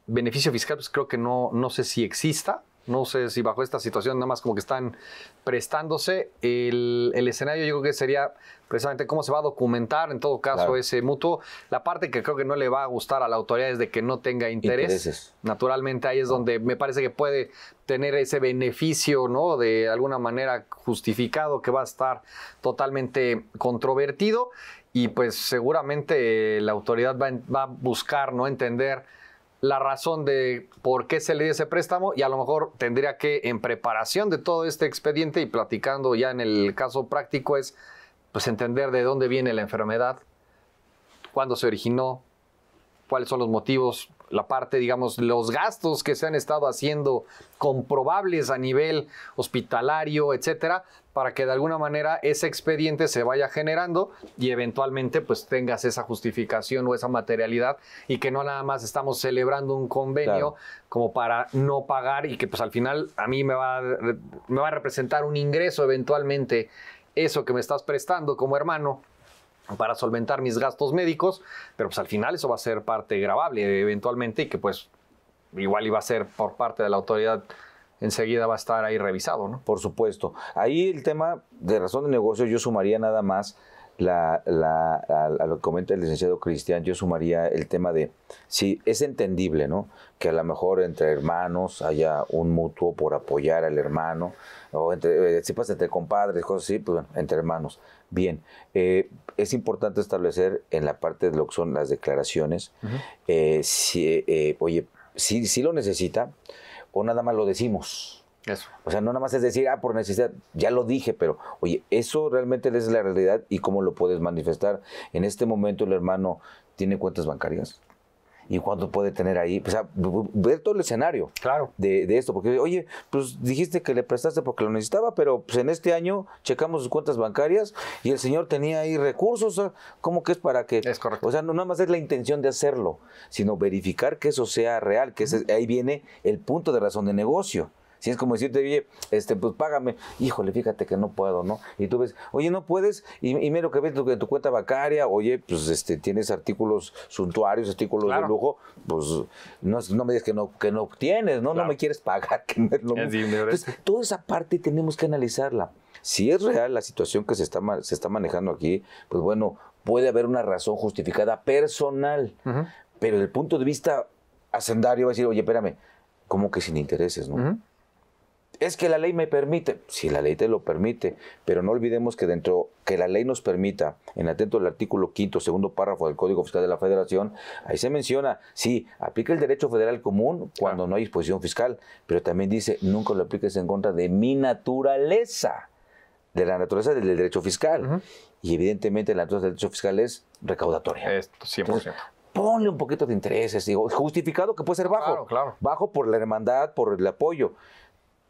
beneficio fiscal, pues creo que no, no sé si exista no sé si bajo esta situación nada más como que están prestándose. El, escenario yo creo que sería precisamente cómo se va a documentar en todo caso ese mutuo. La parte que creo que no le va a gustar a la autoridad es de que no tenga interés. Naturalmente ahí es donde me parece que puede tener ese beneficio, ¿no? De alguna manera justificado que va a estar totalmente controvertido y pues seguramente la autoridad va, va a buscar, ¿no? Entender la razón de por qué se le dio ese préstamo y a lo mejor tendría que, en preparación de todo este expediente y platicando ya en el caso práctico, es pues entender de dónde viene la enfermedad, cuándo se originó, cuáles son los motivos, la parte, digamos, los gastos que se han estado haciendo comprobables a nivel hospitalario, etcétera, para que de alguna manera ese expediente se vaya generando y eventualmente pues tengas esa justificación o esa materialidad y que no nada más estamos celebrando un convenio como para no pagar y que pues al final a mí me va me va a representar un ingreso eventualmente eso que me estás prestando como hermano para solventar mis gastos médicos, pero pues al final eso va a ser parte grabable eventualmente y que pues igual iba a ser por parte de la autoridad enseguida va a estar ahí revisado, ¿no? Por supuesto. Ahí el tema de razón de negocio yo sumaría nada más a, lo que comenta el licenciado Cristian, yo sumaría el tema de, si es entendible, ¿no? Que a lo mejor entre hermanos haya un mutuo por apoyar al hermano, o entre, si eh, pasa entre compadres, cosas así, pues bueno, entre hermanos. Bien, eh, es importante establecer en la parte de lo que son las declaraciones, eh, si, oye, si, si lo necesita o nada más lo decimos. Eso. O sea, no nada más es decir, ah, por necesidad, ya lo dije, pero oye, eso realmente es la realidad y cómo lo puedes manifestar. En este momento el hermano tiene cuentas bancarias y cuánto puede tener ahí. O sea, ver todo el escenario de, esto, porque, oye, pues dijiste que le prestaste porque lo necesitaba, pero pues en este año checamos sus cuentas bancarias y el señor tenía ahí recursos, como que es para que... Es correcto. O sea, no nada más es la intención de hacerlo, sino verificar que eso sea real, que ahí viene el punto de razón de negocio. Si es como decirte, oye, este, pues págame, híjole, fíjate que no puedo, ¿no? Y tú ves, oye, no puedes, y, mero que ves tu cuenta bancaria, oye, pues este, tienes artículos suntuarios, artículos de lujo, pues no, me digas que no, que no tienes, ¿no? No me quieres pagar. (laughs) Que me, lo... entonces, toda esa parte tenemos que analizarla. Si es real la situación que se está, se está manejando aquí, pues bueno, puede haber una razón justificada personal, pero desde el punto de vista hacendario va a decir, oye, espérame, como que sin intereses, ¿no? es que la ley me permite, si la ley te lo permite, pero no olvidemos que dentro que la ley nos permita, en atento al artículo quinto, segundo párrafo del Código Fiscal de la Federación, ahí se menciona, sí, aplica el derecho federal común cuando no hay disposición fiscal, pero también dice, nunca lo apliques en contra de mi naturaleza, de la naturaleza del derecho fiscal. Y evidentemente la naturaleza del derecho fiscal es recaudatoria. Esto, 100%. ponle un poquito de intereses, digo, justificado que puede ser bajo, claro, bajo por la hermandad, por el apoyo,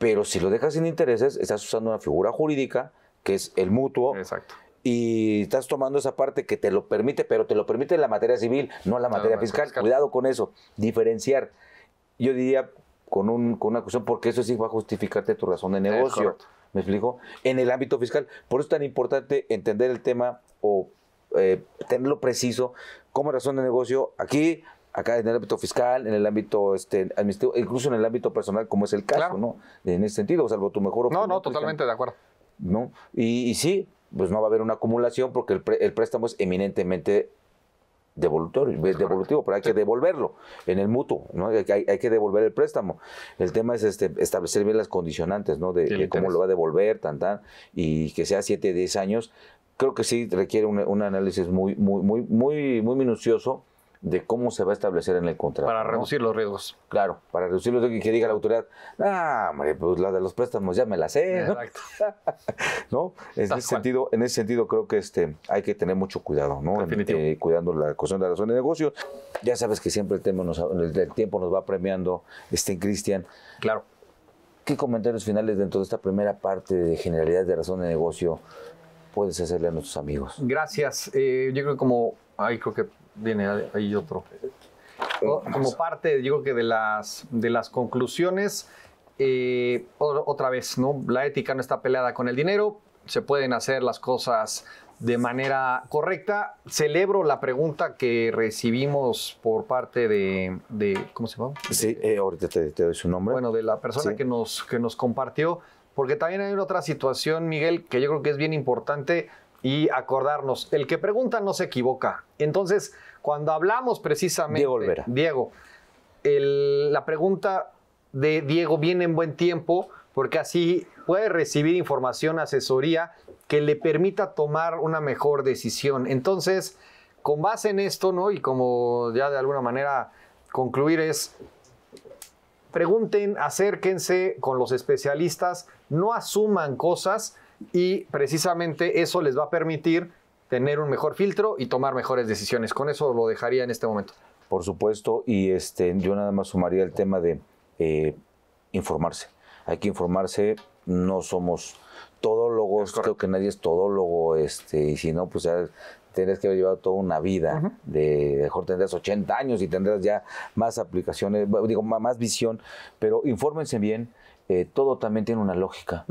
pero si lo dejas sin intereses, estás usando una figura jurídica que es el mutuo. Y estás tomando esa parte que te lo permite, pero te lo permite la materia civil, no la materia fiscal. Cuidado con eso. Diferenciar. Yo diría con, con una cuestión, porque eso sí va a justificarte tu razón de negocio. ¿Me explico? En el ámbito fiscal. Por eso es tan importante entender el tema o eh, tenerlo preciso como razón de negocio. Aquí acá en el ámbito fiscal, en el ámbito este, administrativo, incluso en el ámbito personal, como es el caso, ¿no? En ese sentido, salvo tu mejor opinión. No, no, totalmente de acuerdo. ¿no? Y, sí, pues no va a haber una acumulación porque el, préstamo es eminentemente devolutorio, es devolutivo, pero hay que devolverlo en el mutuo, ¿no? Hay, que devolver el préstamo. El tema es este, establecer bien las condicionantes, ¿no? De, cómo lo va a devolver, tan, tan, y que sea 7, 10 años. Creo que sí requiere un, un análisis muy, muy, muy, muy, muy minucioso de cómo se va a establecer en el contrato. Para reducir los riesgos. Claro, para reducir los riesgos y que diga la autoridad, ah, hombre, pues la de los préstamos ya me la sé. Exacto. (laughs) ¿No? En, ese sentido, en ese sentido creo que este, hay que tener mucho cuidado, ¿no? Eh, cuidando la cuestión de la razón de negocio. Ya sabes que siempre el, tiempo nos va premiando, este, Cristian. Claro. ¿Qué comentarios finales dentro de esta primera parte de generalidad de razón de negocio puedes hacerle a nuestros amigos? Gracias. Eh, yo creo que como ahí creo que viene ahí otro. Oh, Como parte, digo que de las, de las conclusiones, eh, otra vez, ¿no? La ética no está peleada con el dinero, se pueden hacer las cosas de manera correcta. Celebro la pregunta que recibimos por parte de, ¿cómo se llama? Sí, eh, ahorita te, doy su nombre. Bueno, de la persona que, nos, que nos compartió, porque también hay otra situación, Miguel, que yo creo que es bien importante y acordarnos, el que pregunta no se equivoca. Entonces, cuando hablamos precisamente, Diego, Diego la pregunta de Diego viene en buen tiempo porque así puede recibir información, asesoría que le permita tomar una mejor decisión. Entonces, con base en esto, ¿no? Y como ya de alguna manera concluir es, pregunten, acérquense con los especialistas, no asuman cosas y precisamente eso les va a permitir tener un mejor filtro y tomar mejores decisiones. Con eso lo dejaría en este momento. Por supuesto, y este, yo nada más sumaría el tema de eh, informarse. Hay que informarse, no somos todólogos, creo que nadie es todólogo, este, y si no, pues ya que haber llevado toda una vida, de mejor tendrás 80 años y tendrás ya más aplicaciones, digo, más, visión, pero infórmense bien, eh, todo también tiene una lógica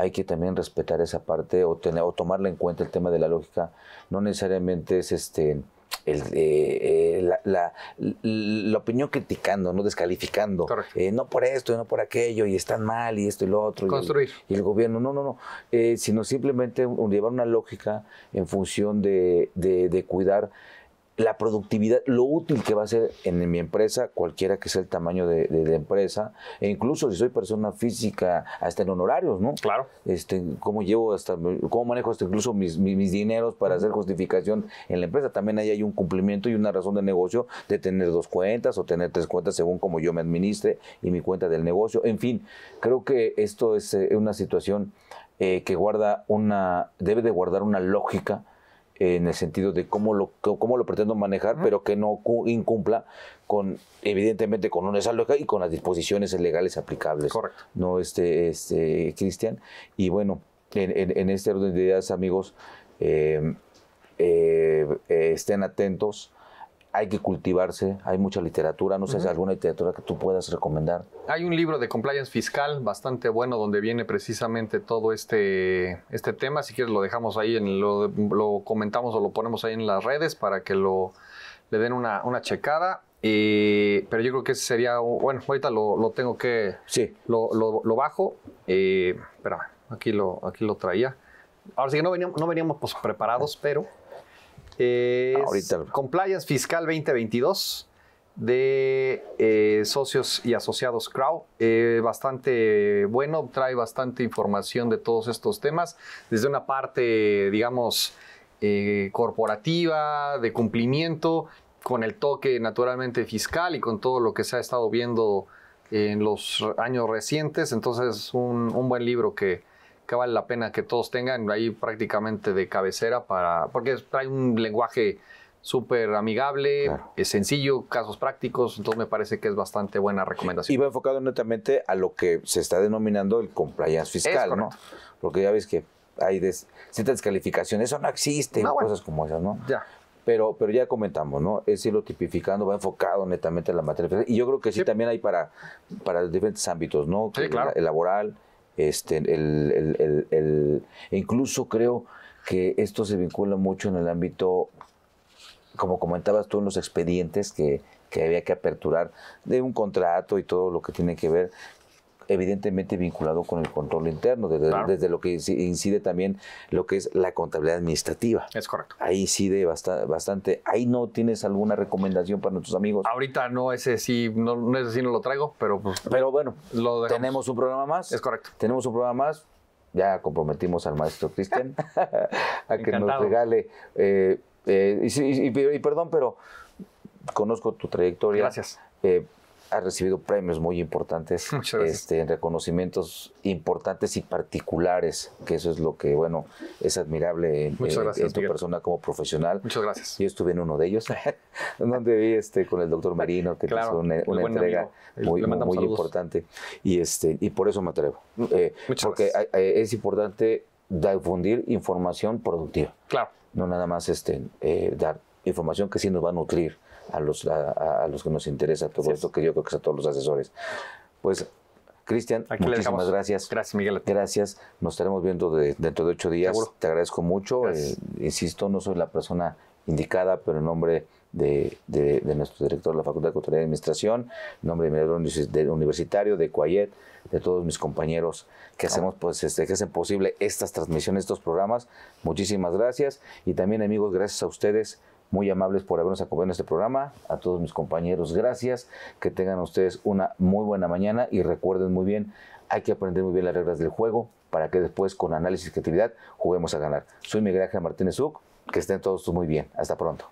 hay que también respetar esa parte o, tener, o tomarla en cuenta el tema de la lógica. No necesariamente es este... El, eh, eh, la, opinión criticando, no descalificando, eh, no por esto no por aquello, y están mal y esto y lo otro. Construir. Y el, gobierno, no, no, no, sino simplemente llevar una lógica en función de, de, de cuidar la productividad, lo útil que va a ser en, mi empresa, cualquiera que sea el tamaño de, la empresa, e incluso si soy persona física, hasta en honorarios, ¿no? Claro. Este, cómo llevo hasta, cómo manejo hasta incluso mis, dineros para hacer justificación en la empresa. También ahí hay un cumplimiento y una razón de negocio de tener dos cuentas o tener tres cuentas según como yo me administre y mi cuenta del negocio. En fin, creo que esto es eh, una situación eh, que guarda una, debe de guardar una lógica en el sentido de cómo lo, cómo lo pretendo manejar, pero que no incumpla con, evidentemente, con una lógica y con las disposiciones legales aplicables. Correcto. No, este, este Cristian. Y bueno, en, este orden de ideas, amigos, eh, eh, eh, estén atentos hay que cultivarse, hay mucha literatura, no sé si alguna literatura que tú puedas recomendar. Hay un libro de compliance fiscal bastante bueno donde viene precisamente todo este, este tema, si quieres lo dejamos ahí, en, lo, comentamos o lo ponemos ahí en las redes para que lo, le den una, checada. Eh, pero yo creo que ese sería, bueno, ahorita lo, tengo que, sí. lo, bajo, eh, aquí lo, aquí lo traía. Ahora sí que no veníamos, no veníamos pues, preparados, pero es Compliance Fiscal 2022 de eh, socios y asociados Crow. Eh, bastante bueno, trae bastante información de todos estos temas, desde una parte, digamos, eh, corporativa, de cumplimiento, con el toque naturalmente fiscal y con todo lo que se ha estado viendo en los años recientes. Entonces, es un buen libro que, que vale la pena que todos tengan ahí prácticamente de cabecera para, porque trae un lenguaje súper amigable, es sencillo, casos prácticos, entonces me parece que es bastante buena recomendación. Y va enfocado netamente a lo que se está denominando el compliance fiscal, ¿no? Porque ya ves que hay des, cierta descalificación, eso no existe, cosas como esas, ¿no? Ya. Pero, pero ya comentamos, ¿no? Es irlo tipificando, va enfocado netamente a la materia Y yo creo que sí, también hay para, para diferentes ámbitos, ¿no? claro. el laboral, este, el, incluso creo que esto se vincula mucho en el ámbito, como comentabas tú, en los expedientes que había que aperturar de un contrato y todo lo que tiene que ver evidentemente vinculado con el control interno, desde, lo que incide también lo que es la contabilidad administrativa. Es correcto. Ahí incide bastante. Ahí no tienes alguna recomendación para nuestros amigos. Ahorita no, ese sí, no, no no lo traigo, pero pues Pero bueno, lo tenemos un programa más. Es correcto. Tenemos un programa más. Ya comprometimos al maestro Cristian (laughs) a que nos regale. Eh, eh, y, perdón, pero conozco tu trayectoria. Gracias. Eh, ha recibido premios muy importantes, (laughs) este, reconocimientos importantes y particulares, que eso es lo que, bueno, es admirable en, eh, tu persona como profesional. Muchas gracias. Yo estuve en uno de ellos, (laughs) donde vi este, con el doctor Marino, que claro, hizo una, entrega muy, muy importante, y, este, y por eso me atrevo. Mm, eh, porque es importante difundir información productiva. Claro. No nada más este, eh, dar información que sí nos va a nutrir a los, a, los que nos interesa todo esto, que yo creo que es a todos los asesores. Pues, Cristian, muchísimas gracias. Gracias, Miguel. Gracias. Nos estaremos viendo dentro de ocho días. Te agradezco mucho. Eh, insisto, no soy la persona indicada, pero en nombre de, nuestro director de la Facultad de Cultura y Administración, en nombre de mi universitario, de Cuayet, de todos mis compañeros que hacemos, pues, este, que hacen posible estas transmisiones, estos programas. Muchísimas gracias. Y también, amigos, gracias a ustedes muy amables por habernos acompañado en este programa. A todos mis compañeros, gracias. Que tengan ustedes una muy buena mañana y recuerden muy bien, hay que aprender muy bien las reglas del juego para que después con análisis y creatividad juguemos a ganar. Soy Miguel Ángel Martínez Uc, que estén todos muy bien. Hasta pronto.